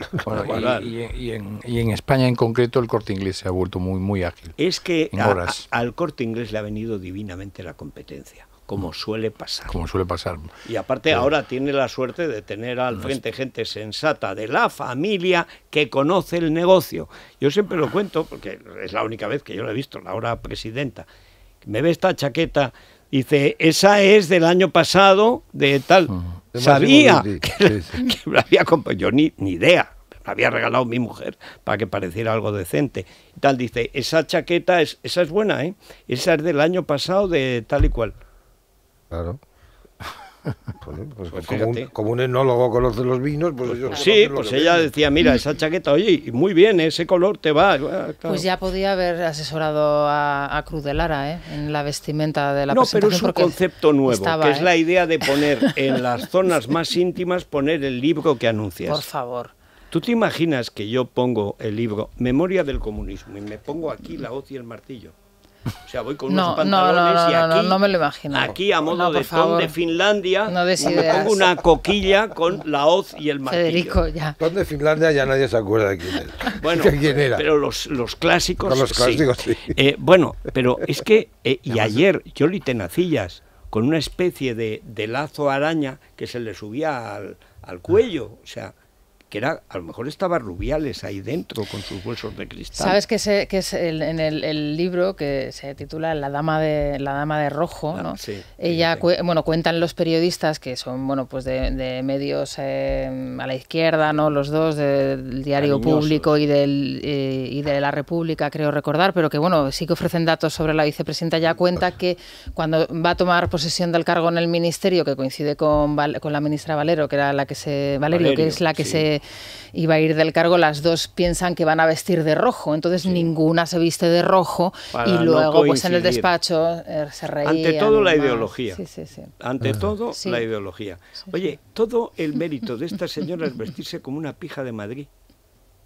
Y, en, España en concreto el corte inglés se ha vuelto muy, muy ágil. Es que al corte inglés le ha venido divinamente la competencia. Como mm. suele pasar. Como suele pasar. Y aparte ahora tiene la suerte de tener al frente gente sensata de la familia que conoce el negocio. Yo siempre lo cuento, porque es la única vez que yo lo he visto, la hora presidenta. Me ve esta chaqueta Dice, esa es del año pasado, de tal. Sabía que, la había comprado. Yo ni, ni idea. Me había regalado mi mujer para que pareciera algo decente. Y tal, dice, esa chaqueta, es, esa es buena, ¿eh? Esa es del año pasado, de tal y cual. Claro. Pues pues como, un, enólogo conoce los vinos, pues, pues Sí, pues ella decía, mira, esa chaqueta, oye, muy bien, ¿eh? ese color te va. Pues ya podía haber asesorado a, a Cruz de Lara ¿eh? en la vestimenta de la No, pero es un concepto nuevo, que es ¿eh? la idea de poner en las zonas más íntimas, poner el libro que anuncias. Por favor. ¿Tú te imaginas que yo pongo el libro Memoria del Comunismo y me pongo aquí la hoz y el martillo? O sea, voy con unos no, pantalones no, no, y aquí, no, aquí a modo de favor. de Finlandia, me pongo una coquilla con la hoz y el martillo. Federico, ya. de Finlandia ya nadie se acuerda de quién era. Bueno, quién era. pero los, los clásicos. Con los clásicos, sí. Eh, bueno, pero es que, eh, y ayer, yo tenacillas con una especie de, de, lazo araña que se le subía al, al cuello, o sea, que era, a lo mejor estaba Rubiales ahí dentro con sus bolsos de cristal. Sabes que, que es el, en el, libro que se titula La dama de la dama de rojo, ah, Ella bueno cuentan los periodistas que son bueno pues de, medios eh, a la izquierda, no los dos del diario público y del eh, y de la República creo recordar, pero que bueno sí que ofrecen datos sobre la vicepresidenta. Ya pues cuenta que cuando va a tomar posesión del cargo en el ministerio que coincide con, con la ministra Valero que era la que se Valerio que es la que se iba a ir del cargo, las dos piensan que van a vestir de rojo, entonces ninguna se viste de rojo y luego pues en el despacho eh, se reían. Ante todo la ideología. Ante todo la ideología. Oye, todo el mérito de esta señora es vestirse como una pija de Madrid.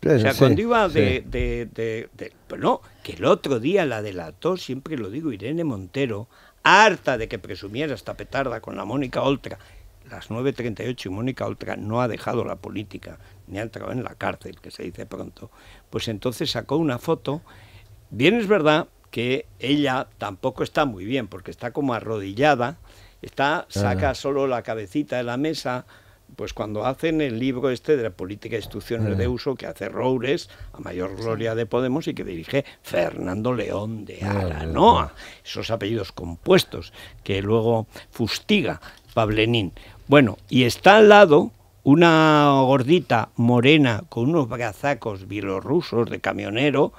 o sea, cuando iba de, de, no, que el otro día la delató, siempre lo digo, Irene Montero, harta de que presumiera esta petarda con la Mónica Oltra, las 9.38 y Mónica Oltra no ha dejado la política, ni ha entrado en la cárcel, que se dice pronto, pues entonces sacó una foto. Bien es verdad que ella tampoco está muy bien, porque está como arrodillada, está, saca solo la cabecita de la mesa, pues cuando hacen el libro este de la política de instituciones de uso que hace Roures, a mayor gloria de Podemos, y que dirige Fernando León de Aranoa, esos apellidos compuestos que luego fustiga Pablenín. Bueno, y está al lado una gordita morena con unos bagazacos bielorrusos de camionero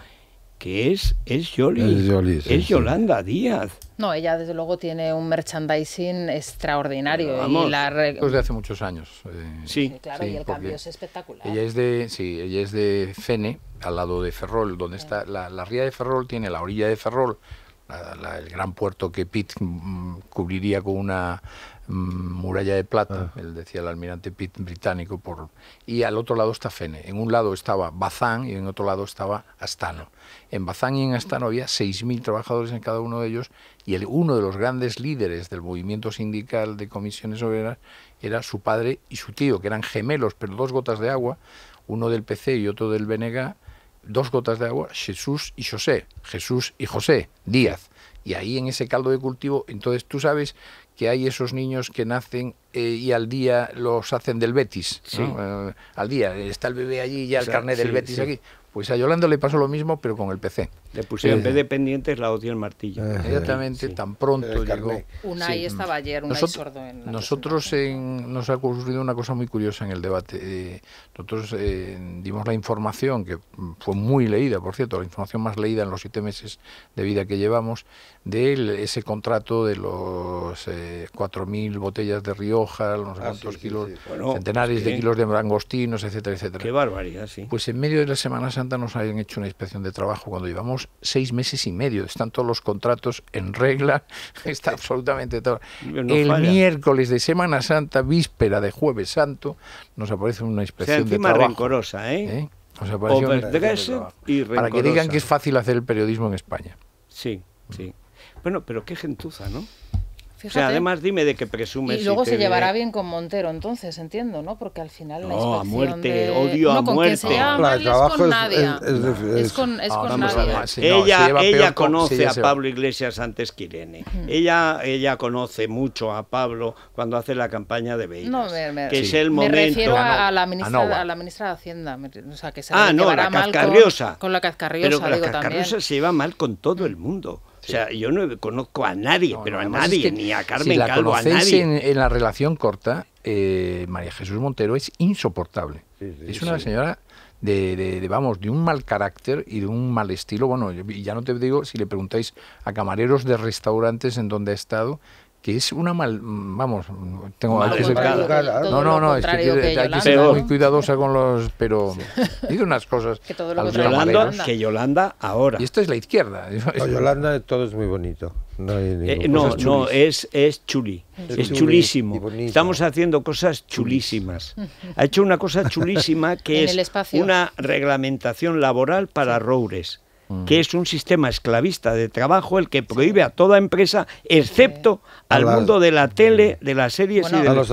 que es, es Es, Yolanda Díaz. No, ella desde luego tiene un merchandising extraordinario. Vamos, y la pues hace muchos años. Eh, sí. claro, y el cambio es espectacular. Ella es de, sí, ella es de Fene, al lado de Ferrol, donde está la, ría de Ferrol, tiene la orilla de Ferrol, el gran puerto que Pitt mm, cubriría con una Mm, muralla de plata, ah. él decía el almirante británico, por, y al otro lado está Fene. En un lado estaba Bazán y en otro lado estaba Astano. En Bazán y en Astano había 6.000 trabajadores en cada uno de ellos y el, uno de los grandes líderes del movimiento sindical de comisiones obreras era su padre y su tío, que eran gemelos, pero dos gotas de agua, uno del PC y otro del BNG, dos gotas de agua, Jesús y José, Jesús y José, Díaz. Y ahí en ese caldo de cultivo, entonces tú sabes que hay esos niños que nacen eh, y al día los hacen del Betis. Eh, al día, eh, está el bebé allí y ya el carnet del Betis aquí. Pues a Yolanda le pasó lo mismo, pero con el PC. Le pusieron en vez de pendientes la odio el martillo. Inmediatamente, tan pronto llegó. un estaba ayer, un nosotros, Nosotros en, nos ha ocurrido una cosa muy curiosa en el debate. Eh, nosotros eh, dimos la información, que fue muy leída, por cierto, la información más leída en los siete meses de vida que llevamos, de ese contrato de los 4.000 eh, botellas de Rioja, ah, no sé kilos, centenares pues de kilos de mangostinos, etcétera, etcétera. Qué barbaridad, sí. Pues en medio de la Semana Santa nos habían hecho una inspección de trabajo cuando llevamos seis meses y medio. Están todos los contratos en regla, está absolutamente todo. el miércoles de Semana Santa, víspera de Jueves Santo, nos aparece una expresión de rencorosa, ¿eh? ¿Eh? Para que digan que es fácil hacer el periodismo en España. Sí, sí. Bueno, pero qué gentuza, ¿no? O sea, además dime de qué presumes. Y luego se llevará bien con Montero, entonces, entiendo, ¿no? Porque al final la no, a muerte, odio no, a muerte. no, el es con nadie. Es, es, es, con, nadie. ella, ella conoce a Pablo Iglesias antes que Irene. Hmm. Ella, ella conoce mucho a Pablo cuando hace la campaña de Beiras. No, me, me, que es el momento. Me refiero a, la ministra, a, la ministra de Hacienda. O sea, que se ah, no, la cazcarriosa. Con, la Cazcarriosa Pero la cazcarriosa se lleva mal con todo el mundo. O sea, yo no conozco a nadie, pero a nadie, ni a Carmen Calvo, a nadie. En, en la relación corta, eh, María Jesús Montero es insoportable. es una señora de, de, de, vamos, de un mal carácter y de un mal estilo. Bueno, ya no te digo, si le preguntáis a camareros de restaurantes en donde ha estado, que es una mal. Vamos, tengo que No, no, no, es que, hay que ser muy cuidadosa con los. Pero dice unas cosas. Que, Yolanda, ahora. Y esto es la izquierda. Yolanda todo es muy bonito. No, eh, no, es, es chuli. Es, chulísimo. Estamos haciendo cosas chulísimas. Ha hecho una cosa chulísima que es una reglamentación laboral para roures que es un sistema esclavista de trabajo el que prohíbe a toda empresa, excepto al mundo de la tele, mm. de las series y de los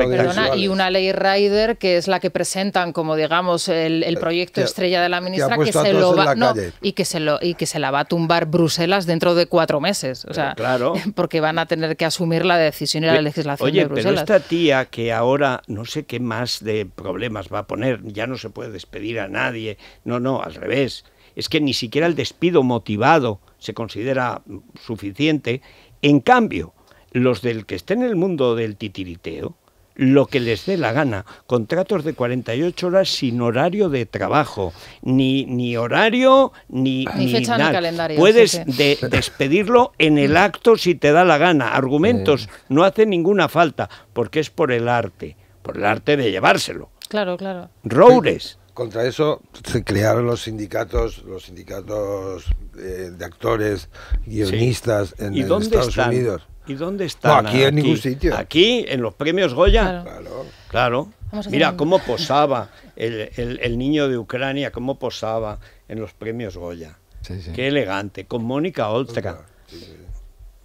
y una ley Rider que es la que presentan como digamos el, eh, proyecto estrella de la ministra que, se lo va, y que se y que se la va a tumbar Bruselas dentro de cuatro meses, o sea, claro. porque van a tener que asumir la decisión y la legislación de Bruselas. Pero esta tía que ahora no sé qué más de problemas va a poner, ya no se puede despedir a nadie, no, no, al revés es que ni siquiera el despido motivado se considera suficiente. En cambio, los del que esté en el mundo del titiriteo, lo que les dé la gana, contratos de 48 horas sin horario de trabajo, ni, ni horario, ni, calendario. Puedes despedirlo en el acto si te da la gana. Argumentos, no hace ninguna falta, porque es por el arte, por el arte de llevárselo. Claro, claro. Roures contra eso se crearon los sindicatos, los sindicatos eh, de actores, guionistas en, Estados Unidos. ¿Y dónde están? aquí, en ningún sitio. Aquí, en los premios Goya. Claro. claro. Mira cómo posaba el, niño de Ucrania, cómo posaba en los premios Goya. Sí, Qué elegante, con Mónica Oltra.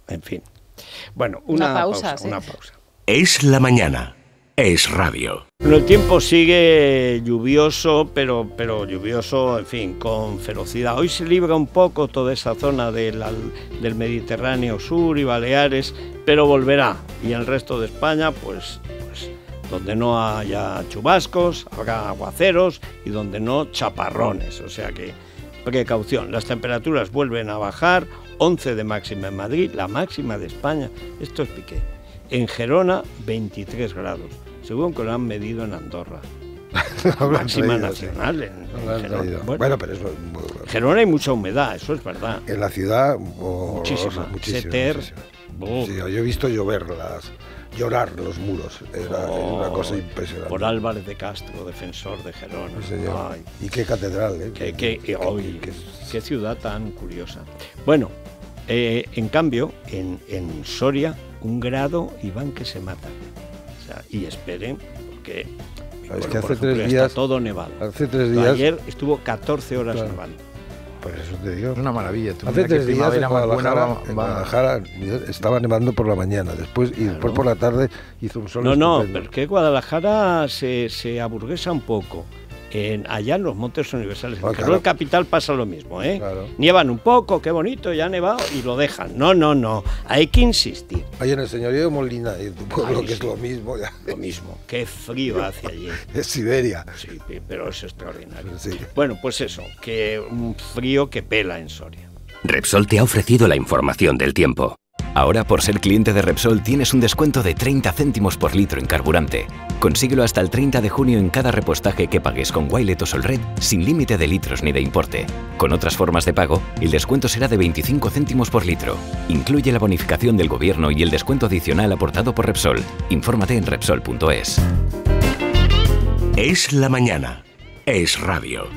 En fin. Bueno, una, una pausa. Es la mañana es radio. Bueno, el tiempo sigue lluvioso, pero, pero lluvioso, en fin, con ferocidad. Hoy se libra un poco toda esa zona del, Mediterráneo Sur y Baleares, pero volverá. Y el resto de España, pues, pues donde no haya chubascos, habrá aguaceros y donde no chaparrones. O sea que precaución. Las temperaturas vuelven a bajar, 11 de máxima en Madrid, la máxima de España. Esto es piqué. En Gerona, 23 grados según que lo han medido en Andorra. ...máxima máximas nacionales. bueno, pero eso. Gerona hay mucha humedad, eso es verdad. En la ciudad, oh, muchísima. Oh. Sí, yo he visto llover llorar los muros. Era, una oh. cosa impresionante. Por Álvarez de Castro, defensor de Gerona. Y qué catedral, ¿eh? Qué, ciudad tan curiosa. Bueno, eh, en cambio, en, en Soria, un grado, Iván, que se mata y esperen, porque que hace tres días. todo nevado. Hace tres días. Ayer estuvo 14 horas nevando. Pues eso te digo. Es una maravilla. hace tres días en Guadalajara, estaba nevando por la mañana, después y después por la tarde hizo un sol. No, no, porque Guadalajara se, se aburguesa un poco allá en los Montes Universales. Ah, en el Capital pasa lo mismo, ¿eh? Nievan un poco, qué bonito, ya ha nevado y lo dejan. No, no, no, hay que insistir. ahí en el señorío de Molina, eh, es lo mismo. Ya. Lo mismo, qué frío hace allí. es Siberia. Sí, pero es extraordinario. Bueno, pues eso, que un frío que pela en Soria. Repsol te ha ofrecido la información del tiempo. Ahora, por ser cliente de Repsol, tienes un descuento de 30 céntimos por litro en carburante. Consíguelo hasta el 30 de junio en cada repostaje que pagues con Wilet o Solred, sin límite de litros ni de importe. Con otras formas de pago, el descuento será de 25 céntimos por litro. Incluye la bonificación del gobierno y el descuento adicional aportado por Repsol. Infórmate en Repsol.es. Es la mañana. Es radio.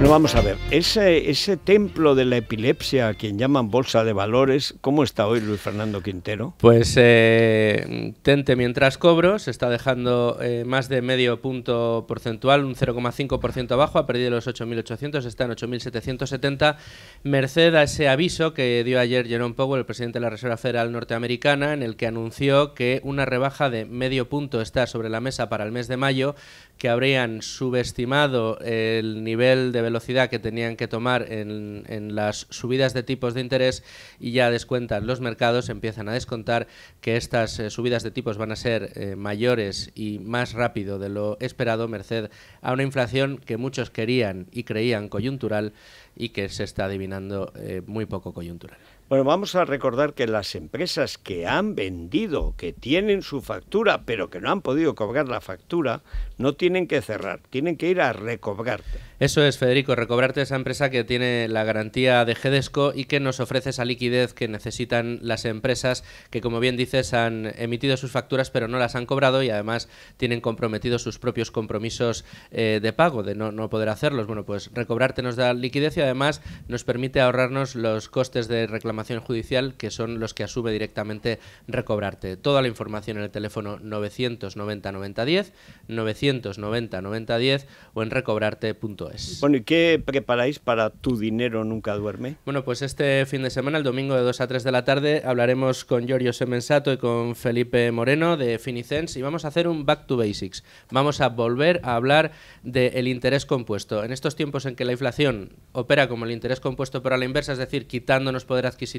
No, vamos a ver, ese, ese templo de la epilepsia, a quien llaman bolsa de valores, ¿cómo está hoy Luis Fernando Quintero? Pues eh, Tente mientras cobro, se está dejando eh, más de medio punto porcentual, un 0,5% abajo, ha perdido los 8.800, está en 8.770, merced a ese aviso que dio ayer Jerome Powell, el presidente de la Reserva Federal norteamericana, en el que anunció que una rebaja de medio punto está sobre la mesa para el mes de mayo, que habrían subestimado el nivel de velocidad que tenían que tomar en, las subidas de tipos de interés y ya descuentan los mercados, empiezan a descontar que estas eh, subidas de tipos van a ser eh, mayores y más rápido de lo esperado, merced a una inflación que muchos querían y creían coyuntural y que se está adivinando eh, muy poco coyuntural. Bueno, vamos a recordar que las empresas que han vendido, que tienen su factura, pero que no han podido cobrar la factura, no tienen que cerrar, tienen que ir a recobrarte. Eso es, Federico, recobrarte esa empresa que tiene la garantía de Gedesco y que nos ofrece esa liquidez que necesitan las empresas que, como bien dices, han emitido sus facturas pero no las han cobrado y además tienen comprometidos sus propios compromisos eh, de pago, de no, no poder hacerlos. Bueno, pues recobrarte nos da liquidez y además nos permite ahorrarnos los costes de reclamación judicial, que son los que asume directamente recobrarte. Toda la información en el teléfono 990 10 990 9010 o en recobrarte.es. Bueno, ¿y qué preparáis para Tu Dinero Nunca Duerme? Bueno, pues este fin de semana, el domingo de 2 a 3 de la tarde, hablaremos con Giorgio Semensato y con Felipe Moreno de Finicens y vamos a hacer un Back to Basics. Vamos a volver a hablar del el interés compuesto. En estos tiempos en que la inflación opera como el interés compuesto pero a la inversa, es decir, quitándonos poder adquisitivo,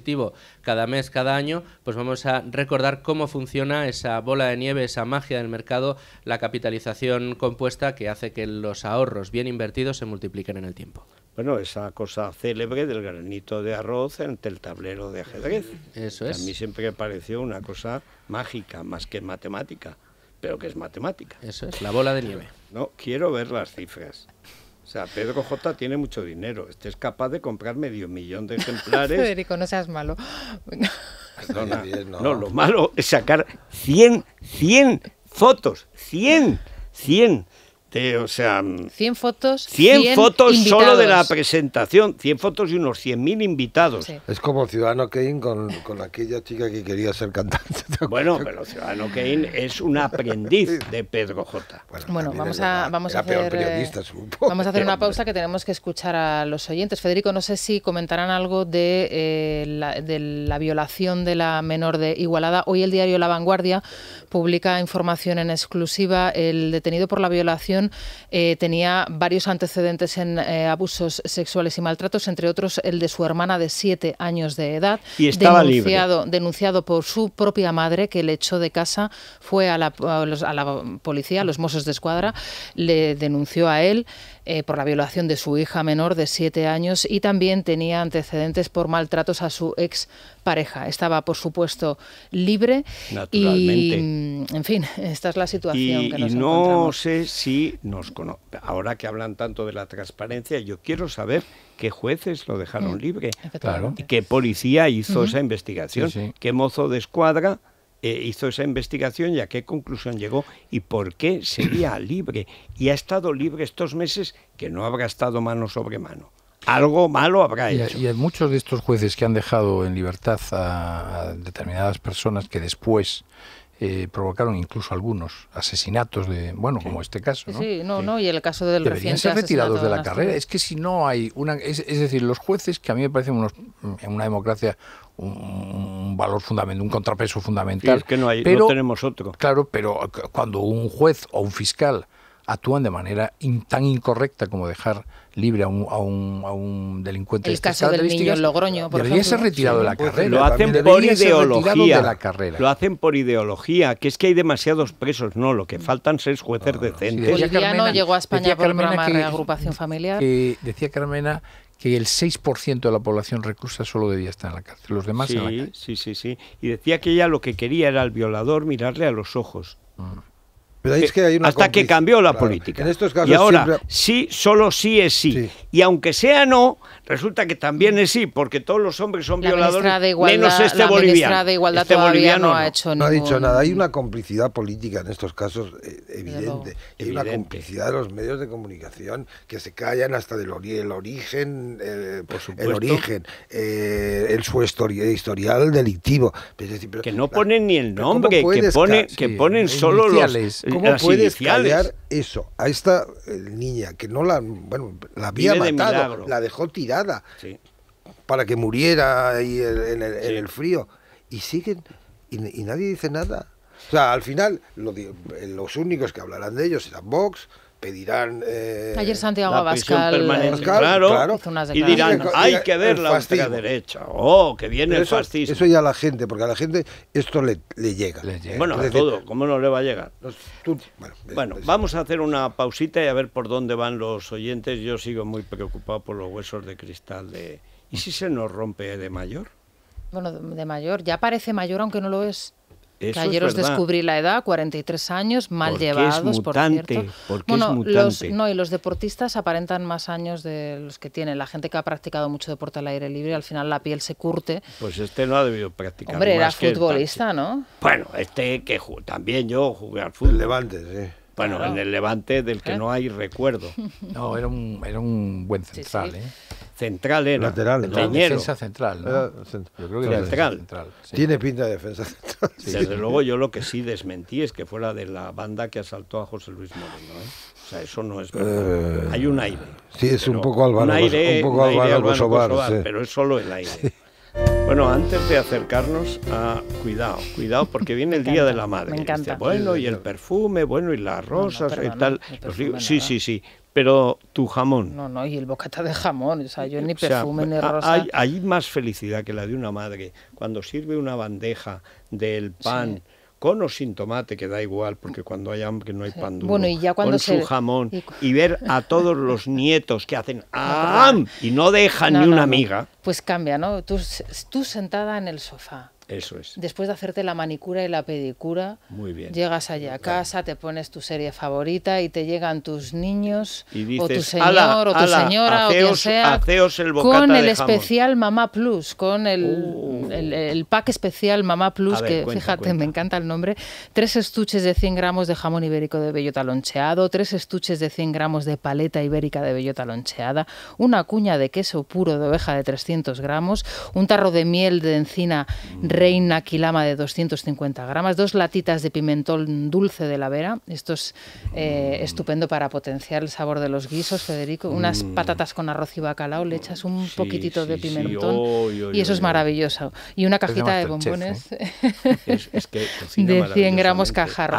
cada mes, cada año, pues vamos a recordar cómo funciona esa bola de nieve, esa magia del mercado, la capitalización compuesta que hace que los ahorros bien invertidos se multipliquen en el tiempo. Bueno, esa cosa célebre del granito de arroz ante el tablero de ajedrez. Eso es. a mí siempre me pareció una cosa mágica, más que matemática, pero que es matemática. Eso es, la bola de nieve. No, quiero ver las cifras. O sea, Pedro J tiene mucho dinero. Este es capaz de comprar medio millón de ejemplares. Federico, no seas malo. Perdona, no. no. lo malo es sacar 100, 100 fotos, 100, 100. Este, o sea, 100 mm, fotos. 100, fotos solo de la presentación, 100 fotos y unos 100.000 invitados. Es como Ciudadano Kane con, aquella chica que quería ser cantante. Bueno, pero Ciudadano Kane es un aprendiz de Pedro J. Bueno, vamos, a, eh, vamos, a hacer, vamos a hacer una pausa que tenemos que escuchar a los oyentes. Federico, no sé si comentarán algo de, eh, la, de la violación de la menor de Igualada. Hoy el diario La Vanguardia publica información en exclusiva. El detenido por la violación eh, tenía varios antecedentes en eh, abusos sexuales y maltratos, entre otros el de su hermana de siete años de edad. Y estaba denunciado, por su propia madre, que le echó de casa, fue a la, a la policía, a los mozos de escuadra, le denunció a él. Eh, por la violación de su hija menor de siete años y también tenía antecedentes por maltratos a su ex pareja. Estaba, por supuesto, libre. Naturalmente. Y, mm, en fin, esta es la situación que nos y no sé si nos conoce. ahora que hablan tanto de la transparencia, yo quiero saber qué jueces lo dejaron mm, libre, claro. qué policía hizo esa investigación, qué mozo de escuadra eh, hizo esa investigación y a qué conclusión llegó y por qué sería libre. Y ha estado libre estos meses que no habrá estado mano sobre mano algo malo habrá hecho. Y, hay muchos de estos jueces que han dejado en libertad a determinadas personas que después eh, provocaron incluso algunos asesinatos de, bueno, como este caso, ¿no? Sí, y el caso del Deberían ser retirados de la carrera. Es que si no hay una, es, decir, los jueces que a mí me parecen unos, en una democracia un, valor fundamental, un contrapeso fundamental. es que no hay, no tenemos otro. Claro, pero cuando un juez o un fiscal actúan de manera tan incorrecta como dejar libre a un, a un, a un delincuente. El este caso del niño Logroño, por debería ser retirado de la carrera. Lo hacen por ideología. la carrera. Lo hacen por ideología, que es que hay demasiados presos. No, lo que faltan es jueces decentes. Sí, llegó a España por programa de agrupación familiar. decía Carmena que el 6% de la población reclusa solo debía estar en la cárcel, los demás sí, en la Sí, sí, sí. Y decía que ella lo que quería era al violador mirarle a los ojos. Mm. Pero ahí es eh, que hay una hasta que cambió la claro. política. En estos casos y ahora siempre... sí, solo sí es sí. sí y aunque sea no, resulta que también es sí, porque todos los hombres son violadores, menos este boliviano. este no, ha hecho ha dicho nada. Hay una complicidad política en estos casos eh, evidente. Hay una complicidad de los medios de comunicación que se callan hasta del el origen, eh, por supuesto. el origen, eh, el su historial delictivo. que no ponen ni el nombre, que, ponen solo los ¿Cómo las puedes eso a esta niña que no la, bueno, la habían la dejó tirada para que muriera en el, frío. Y siguen, y, nadie dice nada. O sea, al final, los únicos que hablarán de ellos serán Vox, pedirán... Eh, Ayer Santiago eh, Abascal, claro, y dirán, hay que ver la derecha, oh, que viene el fascismo. Eso ya la gente, porque a la gente esto le, llega. Eh, bueno, a todo, ¿cómo no le va a llegar? bueno, vamos a hacer una pausita y a ver por dónde van los oyentes. Yo sigo muy preocupado por los huesos de cristal de... ¿Y si se nos rompe de mayor? Bueno, de mayor, ya parece mayor aunque no lo es. Eso ayer os descubrí la edad, 43 años, mal llevados, por cierto. es mutante. no, y los deportistas aparentan más años de los que tienen. La gente que ha practicado mucho deporte al aire libre, al final la piel se curte. Pues este no ha debido practicar. Hombre, era futbolista, ¿no? Bueno, este que también yo jugué al fútbol. El Levante, sí. Bueno, en el Levante del que ¿Eh? no hay recuerdo. No, era un, era un buen central, ¿eh? Central era. ¿eh? Lateral, Defensa central, ¿no? Tiene pinta de defensa central. Desde luego yo lo que sí desmentí es que fuera de la banda que asaltó a José Luis Moreno. ¿eh? O sea, eso no es verdad. Eh, Hay un aire. Sí, es un poco al un aire, un poco al aire, Pero es solo el aire. Bueno, antes de acercarnos a cuidado, cuidado porque viene el día de la madre. Me este, encanta. bueno, y el perfume, bueno, y las rosas y tal. sí, sí, sí pero tu jamón. No, no, y el bocata de jamón, o sea, yo ni perfume ni rosa. Hay, más felicidad que la de una madre cuando sirve una bandeja del pan. Con o sin tomate, que da igual, porque cuando hay hambre no hay pan duro. Bueno, y ya cuando con se... su jamón y... ver a todos los nietos que hacen ¡am! y no dejan ni una amiga. Pues cambia, ¿no? Tú, tú sentada en el sofá, eso es. Después de hacerte la manicura y la pedicura, llegas allá a casa, te pones tu serie favorita y te llegan tus niños o tu señor o tu señora o quien sea con el especial Mamá Plus, con el, uh. pack especial Mamá Plus, que fíjate, me encanta el nombre, tres estuches de 100 gramos de jamón ibérico de bellota loncheado, tres estuches de 100 gramos de paleta ibérica de bellota loncheada, una cuña de queso puro de oveja de 300 gramos, un tarro de miel de encina mm reina quilama de 250 gramos, dos latitas de pimentón dulce de la vera. Esto es eh, estupendo para potenciar el sabor de los guisos, Federico. Unas mm. patatas con arroz y bacalao, le echas un poquitito de pimentón y eso es maravilloso. Y una cajita de ¿eh? bombones de 100 gramos caja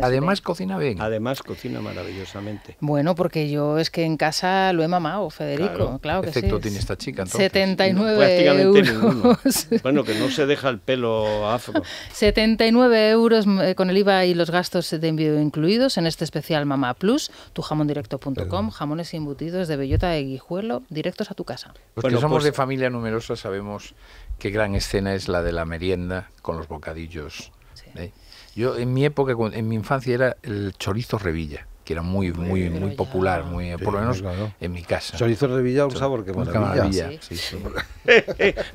Además, cocina bien. Además cocina maravillosamente. Bueno, porque yo es que en casa lo he mamado, Federico. Claro, que sí. tiene esta 79 euros. Bueno, que no se deja el pelo afro. 79 euros eh, con el IVA y los gastos de envío incluidos en este especial Mamá Plus, tujamondirecto.com, jamones y embutidos de bellota de guijuelo, directos a tu casa. Los que somos pues de familia numerosa sabemos qué gran escena es la de la merienda con los bocadillos. ¿eh? Yo en mi época, en mi infancia era el chorizo revilla que era muy, muy, muy popular, muy, por lo menos en mi casa. Chorizo lo un maravilla.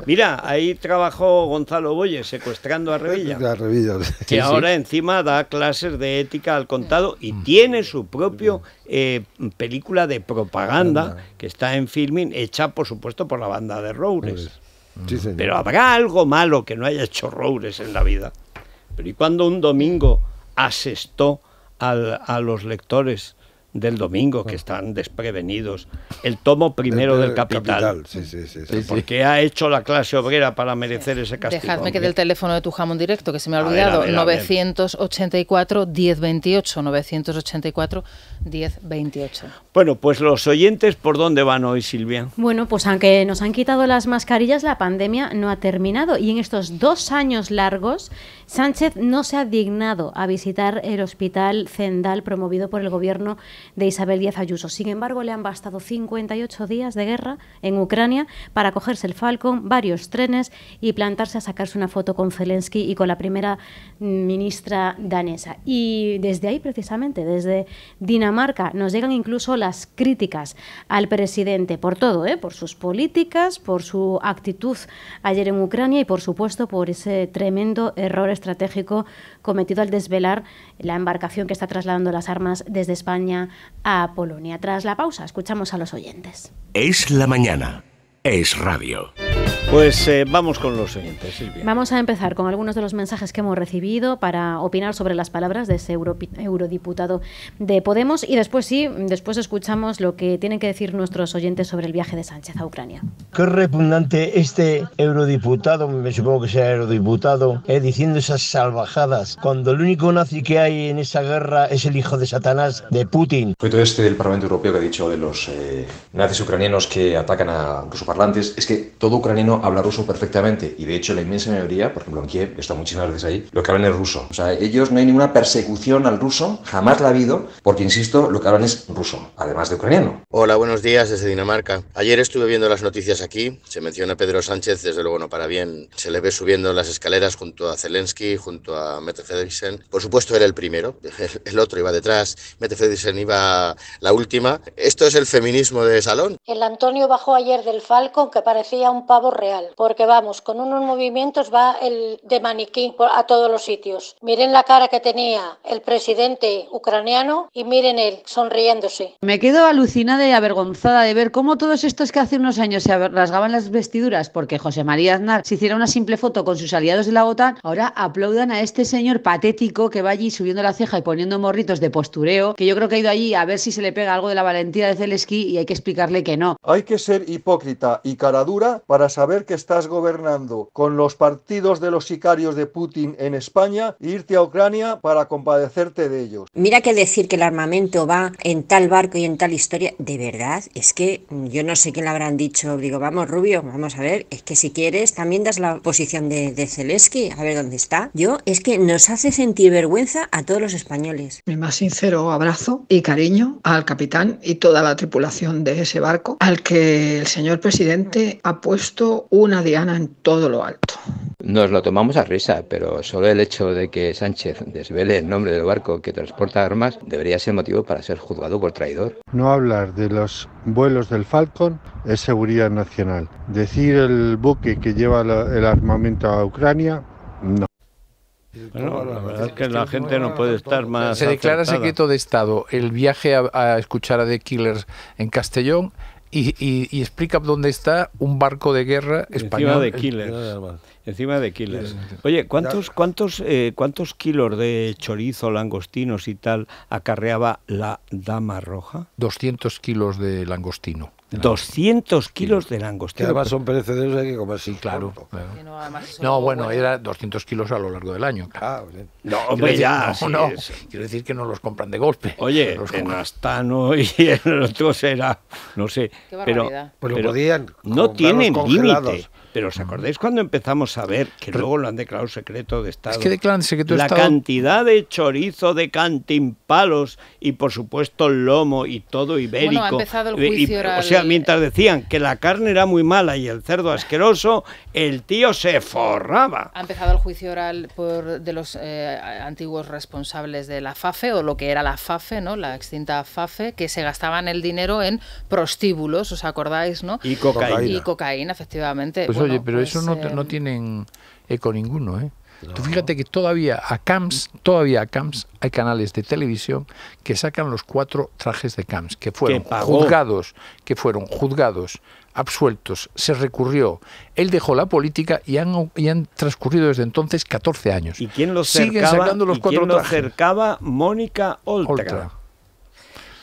Mira, ahí trabajó Gonzalo Boye secuestrando a Revilla. que ahora encima da clases de ética al contado y mm. tiene su propio eh, película de propaganda que está en filming, hecha por supuesto por la banda de Roures. Pero habrá algo malo que no haya hecho Roures en la vida. Pero ¿y cuando un domingo asestó? a los lectores del domingo, que están desprevenidos. El tomo primero del, Capital. Sí, porque ha hecho la clase obrera para merecer ese castigo? Dejadme que dé el teléfono de tu jamón directo, que se me ha olvidado. 984 1028. 984 1028. Bueno, pues los oyentes, ¿por dónde van hoy, Silvia? Bueno, pues aunque nos han quitado las mascarillas, la pandemia no ha terminado. Y en estos dos años largos, Sánchez no se ha dignado a visitar el hospital Zendal promovido por el gobierno de Isabel Díaz Ayuso. Sin embargo, le han bastado 58 días de guerra en Ucrania para cogerse el Falcon, varios trenes y plantarse a sacarse una foto con Zelensky y con la primera ministra danesa. Y desde ahí, precisamente, desde Dinamarca, nos llegan incluso las críticas al presidente por todo, ¿eh? por sus políticas, por su actitud ayer en Ucrania y, por supuesto, por ese tremendo error estratégico cometido al desvelar la embarcación que está trasladando las armas desde España a Polonia. Tras la pausa, escuchamos a los oyentes. Es la mañana. Es radio. Pues eh, vamos con los oyentes, Silvia. Vamos a empezar con algunos de los mensajes que hemos recibido para opinar sobre las palabras de ese eurodiputado de Podemos y después sí, después escuchamos lo que tienen que decir nuestros oyentes sobre el viaje de Sánchez a Ucrania. Qué repugnante este eurodiputado, me supongo que sea eurodiputado, eh, diciendo esas salvajadas, cuando el único nazi que hay en esa guerra es el hijo de Satanás, de Putin. Fue todo este del Parlamento Europeo que ha dicho de los eh, nazis ucranianos que atacan a sus parlantes, es que todo ucraniano habla ruso perfectamente y de hecho la inmensa mayoría, por ejemplo en Kiev, está muchísimas veces ahí, lo que hablan es ruso. O sea, ellos no hay ninguna persecución al ruso, jamás la ha habido, porque insisto, lo que hablan es ruso, además de ucraniano. Hola, buenos días desde Dinamarca. Ayer estuve viendo las noticias aquí, se menciona Pedro Sánchez, desde luego no para bien, se le ve subiendo las escaleras junto a Zelensky, junto a Mette Frederiksen. Por supuesto era el primero, el otro iba detrás, Mette Frederiksen iba la última. Esto es el feminismo de salón. El Antonio bajó ayer del Falcon que parecía un pavo real porque vamos, con unos movimientos va el de maniquí a todos los sitios. Miren la cara que tenía el presidente ucraniano y miren él sonriéndose. Me quedo alucinada y avergonzada de ver cómo todos estos que hace unos años se rasgaban las vestiduras porque José María Aznar se hiciera una simple foto con sus aliados de la OTAN, ahora aplaudan a este señor patético que va allí subiendo la ceja y poniendo morritos de postureo, que yo creo que ha ido allí a ver si se le pega algo de la valentía de Zelensky y hay que explicarle que no. Hay que ser hipócrita y cara dura para saber que estás gobernando con los partidos de los sicarios de Putin en España e irte a Ucrania para compadecerte de ellos. Mira que decir que el armamento va en tal barco y en tal historia, de verdad, es que yo no sé quién le habrán dicho, digo, vamos Rubio, vamos a ver, es que si quieres también das la posición de, de Zelensky, a ver dónde está. Yo es que nos hace sentir vergüenza a todos los españoles. Mi más sincero abrazo y cariño al capitán y toda la tripulación de ese barco, al que el señor presidente ha puesto una diana en todo lo alto. Nos lo tomamos a risa, pero solo el hecho de que Sánchez desvele el nombre del barco que transporta armas debería ser motivo para ser juzgado por traidor. No hablar de los vuelos del Falcon es seguridad nacional. Decir el buque que lleva el armamento a Ucrania, no. la verdad es que la gente no puede estar más. Se declara secreto de Estado el viaje a, a escuchar a The Killers en Castellón y, explica dónde está un barco de guerra español. Encima de killers. Encima de Oye, ¿cuántos, eh, cuántos kilos de chorizo, langostinos y tal acarreaba la Dama Roja? 200 kilos de langostino. 200 kilos de langostinos. además son perecederos, hay que comer sin claro. No, bueno, era 200 kilos a lo largo del año. Claro. Ah, no, hombre, ya. No, Quiero decir que no los compran de golpe. Oye, los en Astano y en otros era, no sé. Qué pero, pues lo podían. No tienen límite. Pero ¿os acordáis cuando empezamos a ver, que luego lo han declarado secreto de Estado? Es declaran secreto la cantidad de chorizo, de cantimpalos y por supuesto el lomo y todo ibérico. Bueno, ha empezado el juicio oral. O sea, mientras decían que la carne era muy mala y el cerdo asqueroso, el tío se forraba. Ha empezado el juicio oral por, de los eh, antiguos responsables de la FAFE o lo que era la FAFE, ¿no? La extinta FAFE, que se gastaban el dinero en prostíbulos, ¿os acordáis, no? Y cocaína. Y cocaína, efectivamente. Pues oye, pero eso no, no tienen eco ninguno, ¿eh? Tú fíjate que todavía a Camps, todavía a Camps hay canales de televisión que sacan los cuatro trajes de Camps, que fueron juzgados, que fueron juzgados, absueltos, se recurrió, él dejó la política y han, han transcurrido desde entonces 14 años. ¿Y quién los cercaba? Mónica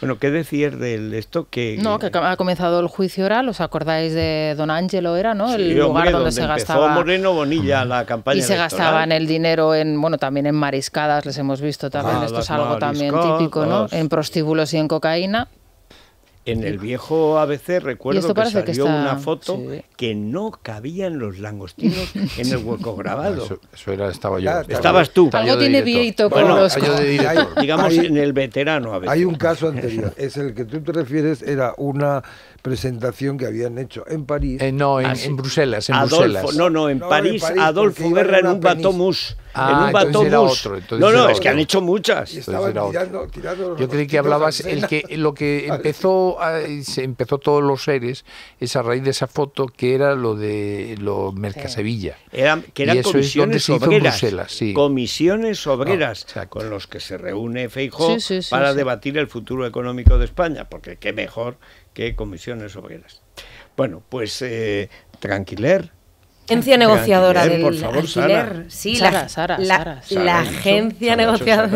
bueno, ¿qué decir de esto que No, que ha comenzado el juicio oral, os acordáis de Don Ángelo era, ¿no? El lugar donde, se gastaba Moreno Bonilla la campaña y se gastaban el dinero en, bueno, también en mariscadas, les hemos visto también, ah, esto es algo también típico, ¿no? En prostíbulos y en cocaína, en el viejo ABC recuerdo que salió una foto que no cabían los langostinos en el hueco grabado. Eso, era, estaba yo. Estabas tú. Algo tiene viento con bueno, los... digamos, en el veterano ABC. Hay un caso anterior. Es el que tú te refieres, era una presentación que habían hecho en París. Eh, no, en, ah, Bruselas, Adolfo, No, no, en, París, Adolfo Guerra en un batomus. Ah, en un entonces era otro, no, no, es que han hecho muchas. yo creí que hablabas el que, lo que empezó se empezó todos los seres es a raíz de esa foto que era lo de los Mercasevilla. que eran comisiones obreras, comisiones obreras con los que se reúne Feijó para debatir el futuro económico de España, porque qué mejor que comisiones obreras. Bueno, pues eh, tranquiler, agencia negociadora del alquiler. Ah, sí, la, agencia negociadora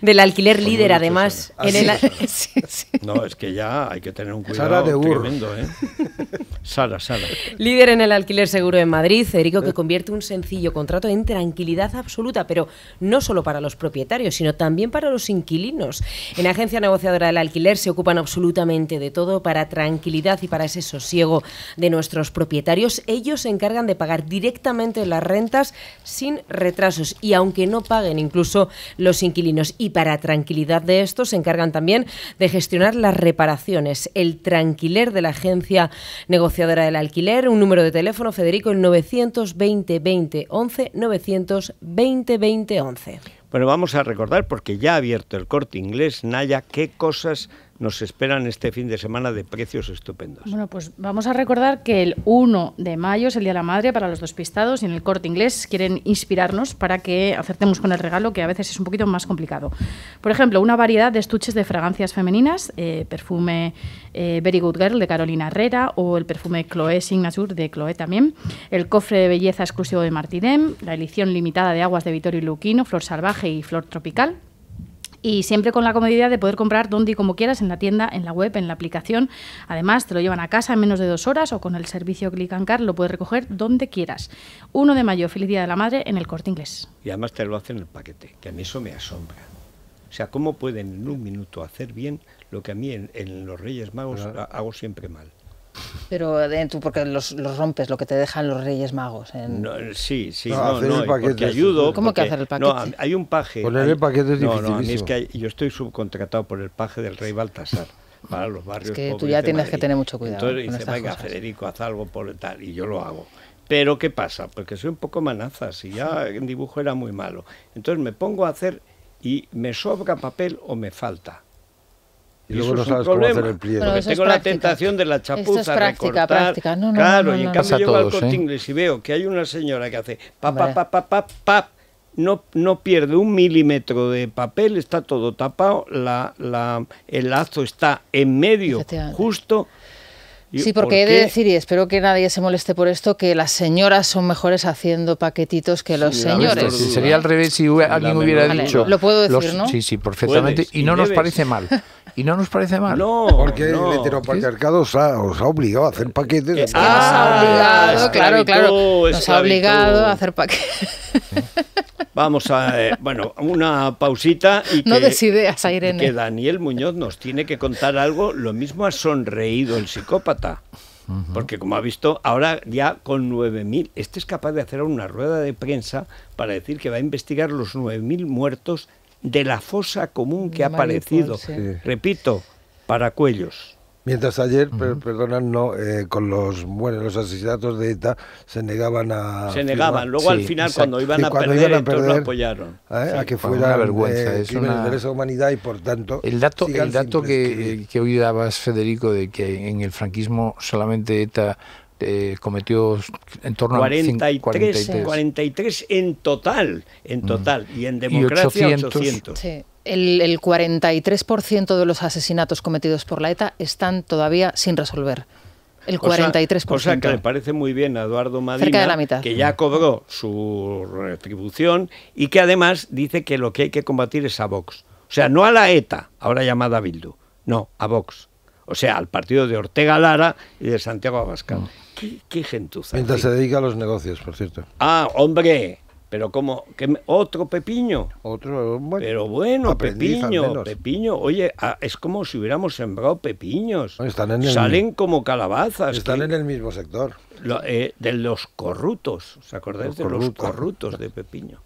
del alquiler líder, además. En No, es que ya hay que tener un cuidado tremendo, ¿eh? Sara, Sara. Líder en el alquiler seguro en Madrid, Federico, que convierte un sencillo contrato en tranquilidad absoluta, pero no solo para los propietarios, sino también para los inquilinos. En Agencia Negociadora del Alquiler se ocupan absolutamente de todo para tranquilidad y para ese sosiego de nuestros propietarios. Ellos se encargan de de pagar directamente las rentas sin retrasos y aunque no paguen incluso los inquilinos. Y para tranquilidad de esto se encargan también de gestionar las reparaciones. El tranquiler de la agencia negociadora del alquiler, un número de teléfono, Federico, el 920 2011 920 2011 Bueno, vamos a recordar, porque ya ha abierto el corte inglés, Naya, qué cosas nos esperan este fin de semana de precios estupendos. Bueno, pues vamos a recordar que el 1 de mayo es el Día de la Madre para los despistados y en el corte inglés quieren inspirarnos para que acertemos con el regalo, que a veces es un poquito más complicado. Por ejemplo, una variedad de estuches de fragancias femeninas, eh, perfume eh, Very Good Girl de Carolina Herrera o el perfume Chloé Signature de Chloé también, el cofre de belleza exclusivo de martinem la edición limitada de aguas de Vittorio Luquino, Flor Salvaje y Flor Tropical, y siempre con la comodidad de poder comprar donde y como quieras, en la tienda, en la web, en la aplicación. Además, te lo llevan a casa en menos de dos horas o con el servicio Click and Car lo puedes recoger donde quieras. 1 de mayo, feliz Día de la Madre en el Corte Inglés. Y además te lo hacen en el paquete, que a mí eso me asombra. O sea, ¿cómo pueden en un minuto hacer bien lo que a mí en, los Reyes Magos hago siempre mal? Pero adentro tú porque los, los, rompes, lo que te dejan los Reyes Magos. En... sí, sí, no, ayudo. ¿Cómo que hacer el paquete? No, hay un paje. Poner el paquete es No, no, yo estoy subcontratado por el paje del rey Baltasar para los barrios. Es que tú ya tienes que tener mucho cuidado. Entonces dice, venga, Federico, haz algo por tal, y yo lo hago. Pero ¿qué pasa? Porque soy un poco manazas y ya el dibujo era muy malo. Entonces me pongo a hacer y me sobra papel o me falta y, luego no sabes cómo hacer el pliegue. tengo la tentación de la chapuza, es práctica, Práctica. claro, y en cambio llego al ¿eh? corte inglés y veo que hay una señora que hace pa, pa, pa, pa, pa, pa, no, no pierde un milímetro de papel, está todo tapado, la, la, el lazo está en medio, justo. Sí, porque he de decir, y espero que nadie se moleste por esto, que las señoras son mejores haciendo paquetitos que los señores. sería al revés si hubiera, alguien hubiera dicho. Lo puedo decir, ¿no? Sí, sí, perfectamente. y no nos parece mal. Y no nos parece mal. No. Porque el heteropatriarcado os ha, obligado a hacer paquetes. ah, ha obligado, claro, claro. Nos ha obligado a hacer paquetes. Vamos a, eh, bueno, una pausita y no que, que Daniel Muñoz nos tiene que contar algo. Lo mismo ha sonreído el psicópata. Porque como ha visto, ahora ya con 9.000, este es capaz de hacer una rueda de prensa para decir que va a investigar los 9.000 muertos de la fosa común que ha aparecido. Repito, para cuellos. Mientras ayer, perdonad no, eh, con los buenos los asesinatos de ETA se negaban a. Se negaban, luego al final, cuando iban a perder, lo apoyaron. ¿eh? A que fuera una vergüenza. ¿eh? es una... de humanidad y por tanto. El dato, el dato que, que hoy dabas, Federico, de que en el franquismo solamente ETA eh, cometió en torno a 43. 43 en total, en mm. total, y en democracia 800. El, 43% de los asesinatos cometidos por la ETA están todavía sin resolver. El 43%. o sea que le parece muy bien a Eduardo Madina, que ya cobró su retribución y que además dice que lo que hay que combatir es a Vox. O sea, no a la ETA, ahora llamada Bildu, no, a Vox o sea, al partido de Ortega Lara y de Santiago Abascal. Mm. Qué, gentuza. Mientras se dedica a los negocios, por cierto. Ah, hombre, pero como otro Pepiño. Otro, bueno, Pero bueno, Pepiño, oye, ah, es como si hubiéramos sembrado pepiños. Salen como calabazas. Están en el mismo sector. Eh, de los corruptos, ¿os acordáis los de los de Pepiño?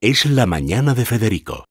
Es la mañana de Federico.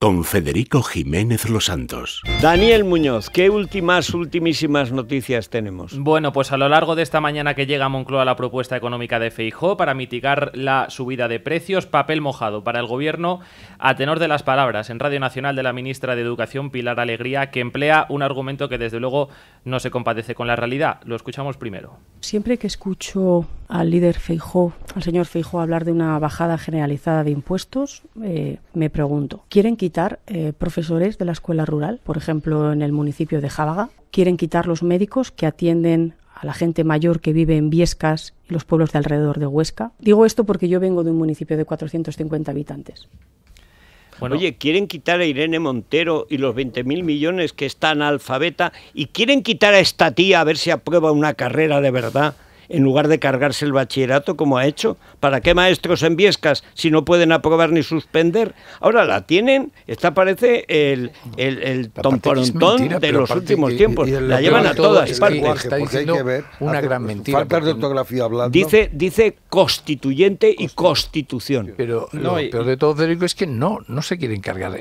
Don Federico Jiménez Los Santos. Daniel Muñoz, ¿qué últimas, ultimísimas noticias tenemos? Bueno, pues a lo largo de esta mañana que llega Moncloa la propuesta económica de Feijó para mitigar la subida de precios, papel mojado para el gobierno a tenor de las palabras en Radio Nacional de la ministra de Educación, Pilar Alegría, que emplea un argumento que desde luego no se compadece con la realidad. Lo escuchamos primero. Siempre que escucho al líder Feijó, al señor Feijó, hablar de una bajada generalizada de impuestos, eh, me pregunto, ¿quieren que quitar eh, profesores de la escuela rural. Por ejemplo, en el municipio de Jávaga, quieren quitar los médicos que atienden a la gente mayor que vive en Viescas y los pueblos de alrededor de Huesca. Digo esto porque yo vengo de un municipio de 450 habitantes. Bueno. Oye, quieren quitar a Irene Montero y los 20.000 millones que están alfabeta y quieren quitar a esta tía a ver si aprueba una carrera de verdad en lugar de cargarse el bachillerato como ha hecho. ¿Para qué maestros en Viescas si no pueden aprobar ni suspender? Ahora la tienen, esta parece el, el, el de los últimos tiempos. La llevan a todas partes. una gran mentira. Dice, dice constituyente y constitución. Pero lo peor de todo, Federico, es que no, no se quieren cargar.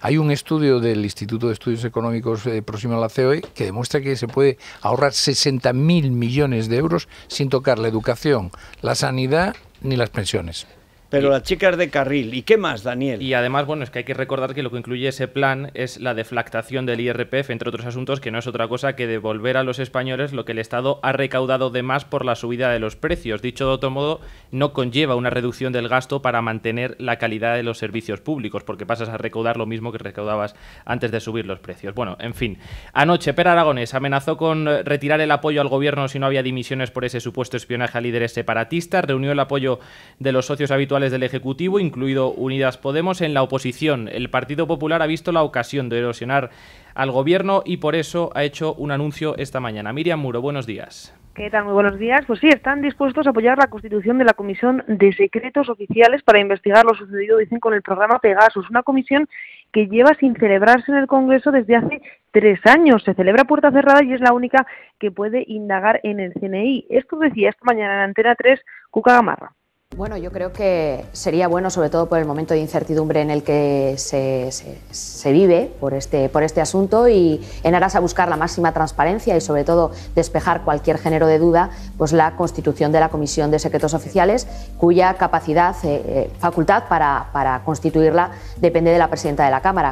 hay un estudio del Instituto de Estudios Económicos eh, próximo a la COE que demuestra que se puede ahorrar 60.000 millones de euros sin tocar la educación, la sanidad ni las pensiones. Pero las chicas de carril. ¿Y qué más, Daniel? Y además, bueno, es que hay que recordar que lo que incluye ese plan es la deflactación del IRPF, entre otros asuntos, que no es otra cosa que devolver a los españoles lo que el Estado ha recaudado de más por la subida de los precios. Dicho de otro modo, no conlleva una reducción del gasto para mantener la calidad de los servicios públicos, porque pasas a recaudar lo mismo que recaudabas antes de subir los precios. Bueno, en fin. Anoche, Per Aragones amenazó con retirar el apoyo al gobierno si no había dimisiones por ese supuesto espionaje a líderes separatistas, reunió el apoyo de los socios habituales desde del Ejecutivo, incluido Unidas Podemos, en la oposición. El Partido Popular ha visto la ocasión de erosionar al gobierno y por eso ha hecho un anuncio esta mañana. Miriam Muro, buenos días. ¿Qué tal? Muy buenos días. Pues sí, están dispuestos a apoyar la constitución de la Comisión de Secretos Oficiales para investigar lo sucedido, dicen, con el programa Pegasus, una comisión que lleva sin celebrarse en el Congreso desde hace tres años. Se celebra puerta cerrada y es la única que puede indagar en el CNI. Esto decía esta mañana en Antena 3 Cuca Gamarra. Bueno, yo creo que sería bueno, sobre todo por el momento de incertidumbre en el que se, se, vive por este, por este asunto y en aras a buscar la máxima transparencia y sobre todo despejar cualquier género de duda, pues la constitución de la Comisión de Secretos Oficiales, cuya capacidad, eh, eh, facultad para, constituirla depende de la presidenta de la Cámara.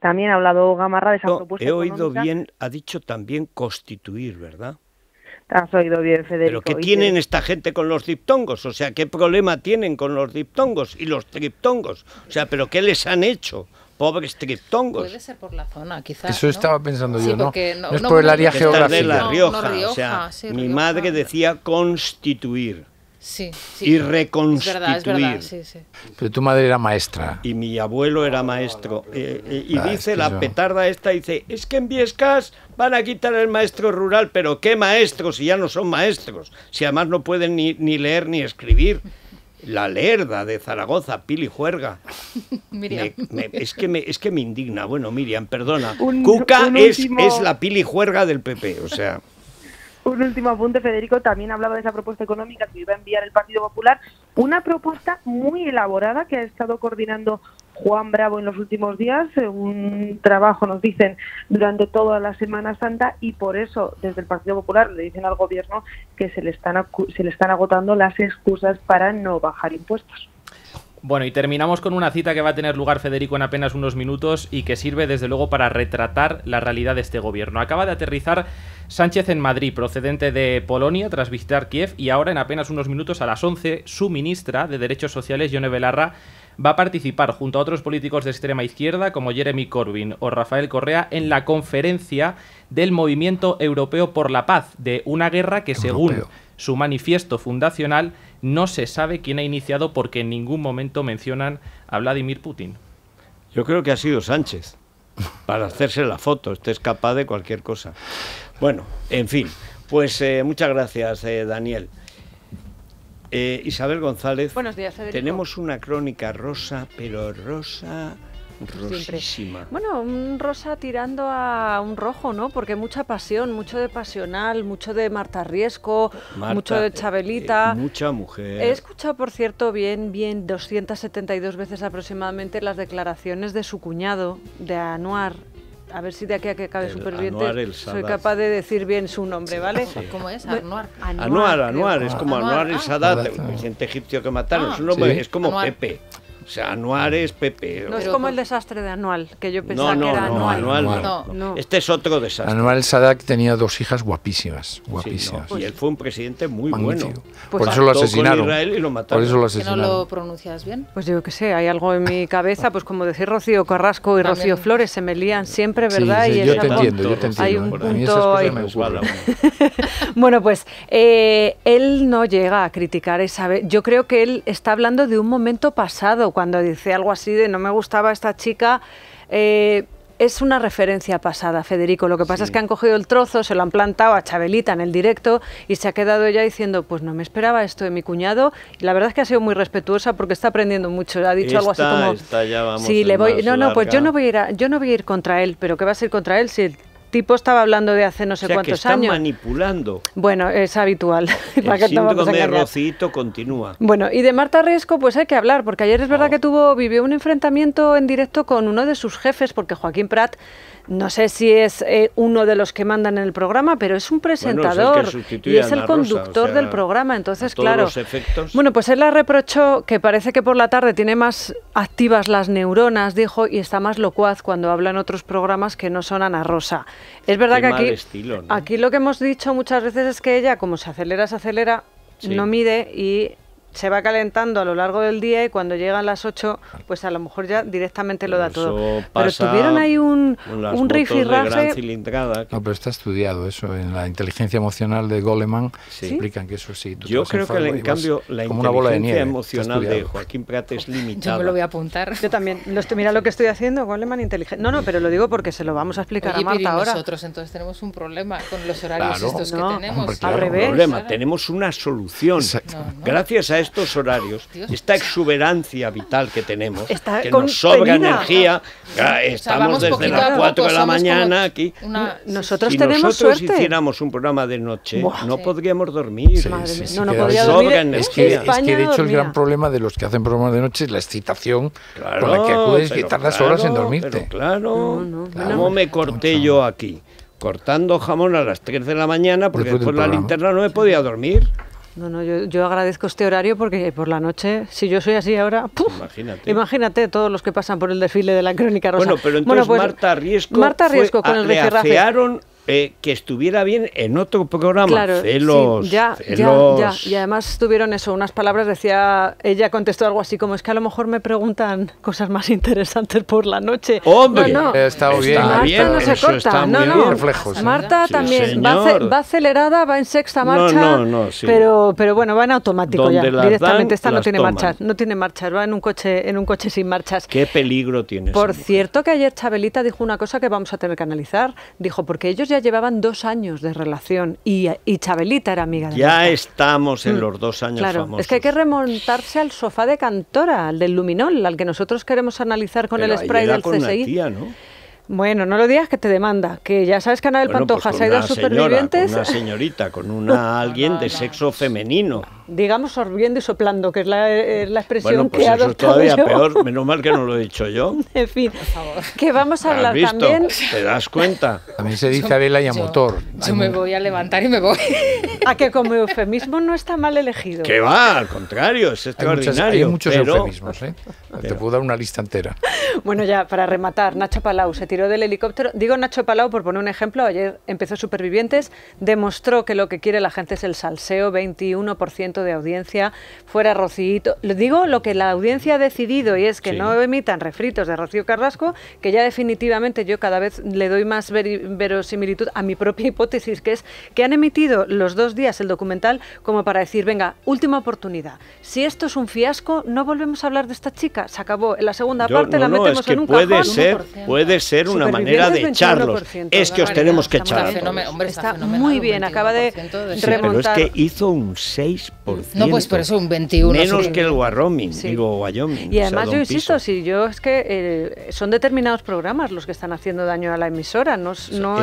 También ha hablado Gamarra de esa propuesta. He oído bien, ha dicho también constituir, ¿verdad? oído bien, Federico. Pero ¿qué tienen esta gente con los diptongos? O sea, ¿qué problema tienen con los diptongos y los triptongos? O sea, ¿pero qué les han hecho? pobres triptongos. Puede ser por la zona, quizás. Eso estaba pensando yo, ¿no? No, no es por el área geográfica. De la sea, Mi madre decía constituir. Sí, y reconstituir. Pero tu madre era maestra. Y mi abuelo era maestro. Eh, eh, y ah, dice la petarda esta, dice, es que en Viescas van a quitar el maestro rural, pero ¿qué maestros si ya no son maestros? Si además no pueden ni, leer ni escribir. La Lerda de Zaragoza, Pili Juerga. Miriam. es, que me, es que me indigna. Bueno, Miriam, perdona. Cuca es, es la Pili Juerga del PP, o sea un último apunte, Federico también hablaba de esa propuesta económica que iba a enviar el Partido Popular, una propuesta muy elaborada que ha estado coordinando Juan Bravo en los últimos días, eh, un trabajo, nos dicen, durante toda la Semana Santa y por eso desde el Partido Popular le dicen al Gobierno que se le están, se le están agotando las excusas para no bajar impuestos. Bueno, y terminamos con una cita que va a tener lugar Federico en apenas unos minutos y que sirve desde luego para retratar la realidad de este gobierno. Acaba de aterrizar Sánchez en Madrid, procedente de Polonia tras visitar Kiev y ahora en apenas unos minutos a las 11, su ministra de Derechos Sociales, Yone Belarra, va a participar junto a otros políticos de extrema izquierda como Jeremy Corbyn o Rafael Correa en la conferencia del Movimiento Europeo por la Paz, de una guerra que según su manifiesto fundacional no se sabe quién ha iniciado porque en ningún momento mencionan a Vladimir Putin. Yo creo que ha sido Sánchez para hacerse la foto, este es capaz de cualquier cosa. Bueno, en fin, pues eh, muchas gracias, eh, Daniel. Eh, Isabel González. Buenos días, Tenemos una crónica rosa, pero rosa. Rosísima. Bueno, un rosa tirando a un rojo, ¿no? Porque mucha pasión, mucho de pasional, mucho de Marta Riesco, mucho de Chabelita. mucha mujer. He escuchado, por cierto, bien, bien, 272 veces aproximadamente las declaraciones de su cuñado, de Anuar, a ver si de aquí a que acabe superviviente. soy capaz de decir bien su nombre, ¿vale? ¿Cómo es? Anuar. Anuar, Anuar, Anuar es como Anuar, el ah. Sadat, el ah. presidente egipcio que mataron. Ah. Su nombre es como Pepe. O sea, Anuar es Pepe. No es como el desastre de Anual, que yo pensaba que era no, Anual. anual no. Este es otro desastre. Anual Sadak tenía dos hijas guapísimas, guapísimas. y él fue un presidente muy bueno. por, eso lo asesinaron. y lo mataron. por eso lo asesinaron. no lo pronuncias bien? Pues yo qué sé, hay algo en mi cabeza, pues como decir Rocío Carrasco y Rocío Flores, se me lían siempre, ¿verdad? y yo, te entiendo, yo te entiendo, Hay un punto... bueno, pues eh, él no llega a criticar esa... Yo creo que él está hablando de un momento pasado, cuando dice algo así de no me gustaba esta chica. Eh, es una referencia pasada, Federico. Lo que pasa es que han cogido el trozo, se lo han plantado a Chabelita en el directo y se ha quedado ella diciendo, pues no me esperaba esto de mi cuñado. Y la verdad es que ha sido muy respetuosa porque está aprendiendo mucho. Ha dicho algo así como, le voy, no, no, pues yo no voy a ir, yo no voy a ir contra él, pero qué va a ir contra él si tipo estaba hablando de hace no sé cuántos están años. manipulando. Bueno, es habitual. El de Rocito continúa. Bueno, y de Marta Riesco pues hay que hablar, porque ayer es verdad ah. que tuvo vivió un enfrentamiento en directo con uno de sus jefes, porque Joaquín Prat no sé si es eh, uno de los que mandan en el programa, pero es un presentador y es el conductor del programa. Entonces, claro. Bueno, pues él la reprochó que parece que por la tarde tiene más activas las neuronas, dijo, y está más locuaz cuando habla en otros programas que no son Ana Rosa. Es verdad que aquí, aquí lo que hemos dicho muchas veces es que ella, como se acelera, se acelera, no mide y se va calentando a lo largo del día y cuando llegan las 8, pues a lo mejor ya directamente lo da todo. Pero tuvieron ahí un, un rifirrafe. No, pero está estudiado eso. En la inteligencia emocional de Goleman se explica explican que eso sí. Yo creo que, en cambio, la inteligencia emocional de Joaquín Prat es limitada. Yo me lo voy a apuntar. Yo también. mira lo que estoy haciendo, Goleman inteligente. No, no, pero lo digo porque se lo vamos a explicar a Marta ahora. Nosotros entonces tenemos un problema con los horarios estos que tenemos. revés. Problema. Tenemos una solución. Gracias a estos horarios, esta exuberancia vital que tenemos, que nos sobra energía, estamos desde las 4 de la mañana aquí. Nosotros si nosotros hiciéramos un programa de noche, no podríamos dormir. no, no Sobra Es, que, de hecho, el gran problema de los que hacen programas de noche es la excitación con la que acudes y tardas horas en dormirte. claro, no, me corté yo aquí? Cortando jamón a las 3 de la mañana porque después, después la linterna no me podía dormir. No, yo, yo, agradezco este horario porque por la noche, si yo soy así ahora, Imagínate. todos los que pasan por el desfile de la crónica rosa. Bueno, pero entonces pues Marta Riesco, con el a, eh, que estuviera bien en otro programa. celos, ya, Y además tuvieron eso, unas palabras, decía, ella contestó algo así como, es que a lo mejor me preguntan cosas más interesantes por la noche. ¡Hombre! Está bien. bien, no se corta. no, no. Marta también va, acelerada, va en sexta marcha, pero, pero bueno, va en automático ya, directamente. está, esta no tiene marchas, no tiene marchas, va en un coche, en un coche sin marchas. ¿Qué peligro tiene Por cierto, que ayer Chabelita dijo una cosa que vamos a tener que analizar. Dijo, porque ellos ya llevaban dos años de relación y, Chabelita era amiga de Ya estamos en mm, los dos años claro, Es que hay que remontarse al sofá de Cantora, al del Luminol, al que nosotros queremos analizar con el spray del CSI. Bueno, no lo digas que te demanda, que ya sabes que Ana del pues Pantoja ha ido supervivientes. con una señorita, con una alguien de sexo femenino digamos, sorbiendo y soplando, que es la, eh, expresión pues que eso es todavía peor, menos mal que no lo he dicho yo. en fin, que vamos a hablar también... ¿Te das cuenta? A mí se dice vela y a motor. Yo me voy a levantar y me voy. a que como eufemismo no está mal elegido. Que va, al contrario, es extraordinario. Hay, muchos eufemismos, ¿eh? Te puedo dar una lista entera. Bueno, ya, para rematar, Nacho Palau se tiró del helicóptero. Digo Nacho Palau por poner un ejemplo, ayer empezó Supervivientes, demostró que lo que quiere la gente es el salseo, 21% de audiencia fuera Rocío Digo lo que la audiencia ha decidido y es que no emitan refritos de Rocío Carrasco, que ya definitivamente yo cada vez le doy más verosimilitud a mi propia hipótesis, que es que han emitido los dos días el documental como para decir, venga, última oportunidad. Si esto es un fiasco, no volvemos a hablar de esta chica. Se acabó. En la segunda parte la metemos en un puede puede ser una manera de echarlos. Es que os tenemos que echar. Está muy bien, acaba de remontar. Pero es que hizo un 6%. No, pues por eso un 21. Menos que el Wyoming, digo Wyoming. Y además yo insisto, yo es que eh, son determinados programas los que están haciendo daño a la emisora, no,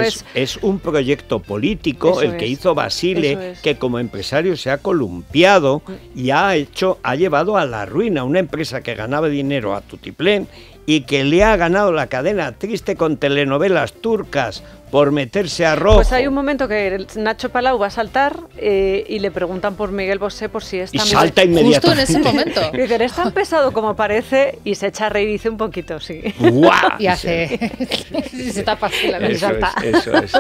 es, es... un proyecto político el que hizo Basile, que como empresario se ha columpiado y ha hecho, ha llevado a la ruina una empresa que ganaba dinero a Tutiplén y que le ha ganado la cadena triste con telenovelas turcas por meterse a pues rojo. Pues hay un momento que Nacho Palau va a saltar eh, y le preguntan por Miguel Bosé por si es tan... Y salta inmediatamente. en ese momento. Y es tan pesado como parece y se echa a reír, dice un poquito, sí. ¡Guau! Y hace... se tapa la eso es, eso es.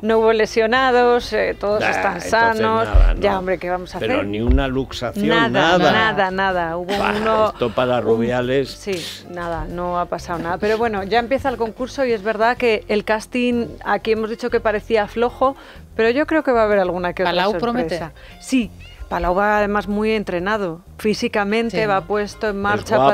no, hubo lesionados, eh, todos están sanos. Ya, hombre, ¿qué vamos a hacer? Pero ni una luxación, nada. Nada, nada, nada. Hubo uno... Esto Rubiales... sí, nada, no ha pasado nada. Pero bueno, ya empieza el concurso y es verdad que el casting aquí hemos dicho que parecía flojo, pero yo creo que va a haber alguna que A otra sorpresa. promete. Sí, Palau va además muy entrenado. Físicamente va puesto en marcha guapo,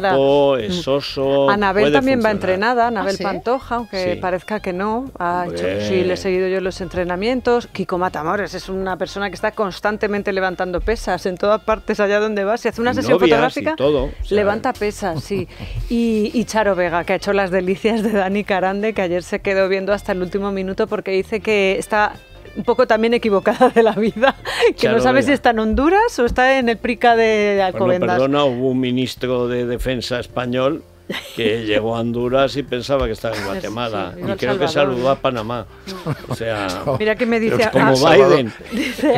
para. Es mm. oso. Anabel también va entrenada, Anabel ah, Pantoja, aunque parezca que no. sí, le he seguido yo los entrenamientos. Kiko Matamores es una persona que está constantemente levantando pesas en todas partes allá donde va. Si hace una sesión fotográfica, todo, levanta eh. pesas, sí. y, Charo Vega, que ha hecho las delicias de Dani Carande, que ayer se quedó viendo hasta el último minuto porque dice que está un poco también equivocada de la vida, que no sabes si está en Honduras o está en el PRICA de Alcobendas. Bueno, perdona, hubo un ministro de Defensa español que llegó a Honduras y pensaba que estaba en Guatemala. y creo que saludó a Panamá. Mm. O sea, Mira que me dice como ah, Biden,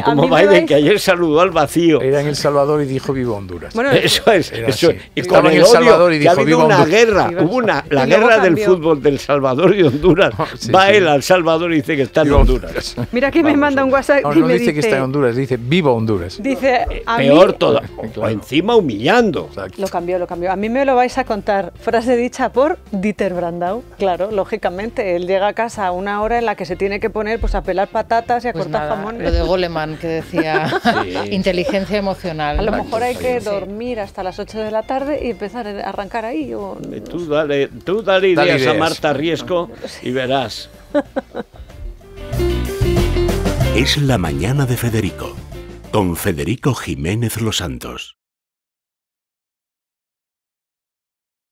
como Biden que ayer saludó al vacío. Era en El Salvador y dijo vivo Honduras. Bueno, eso es. Y con El Salvador y dijo ha una guerra, hubo una, la guerra del fútbol del Salvador y Honduras. Va él al Salvador y dice que está en Honduras. Mira que me manda un WhatsApp no, y me dice, que está en Honduras, dice vivo Honduras. Dice peor todo, o encima humillando. Lo cambió, lo cambió. A mí me lo vais a contar Frase dicha por Dieter Brandau. Claro, lógicamente, él llega a casa a una hora en la que se tiene que poner pues, a pelar patatas y a pues cortar nada, Lo de Goleman que decía inteligencia emocional. A lo mejor hay que dormir hasta las 8 de la tarde y empezar a arrancar ahí. Eh, tú, dale, tú dale ideas, a Marta Riesco y verás. Es la mañana de Federico, con Federico Jiménez Los Santos.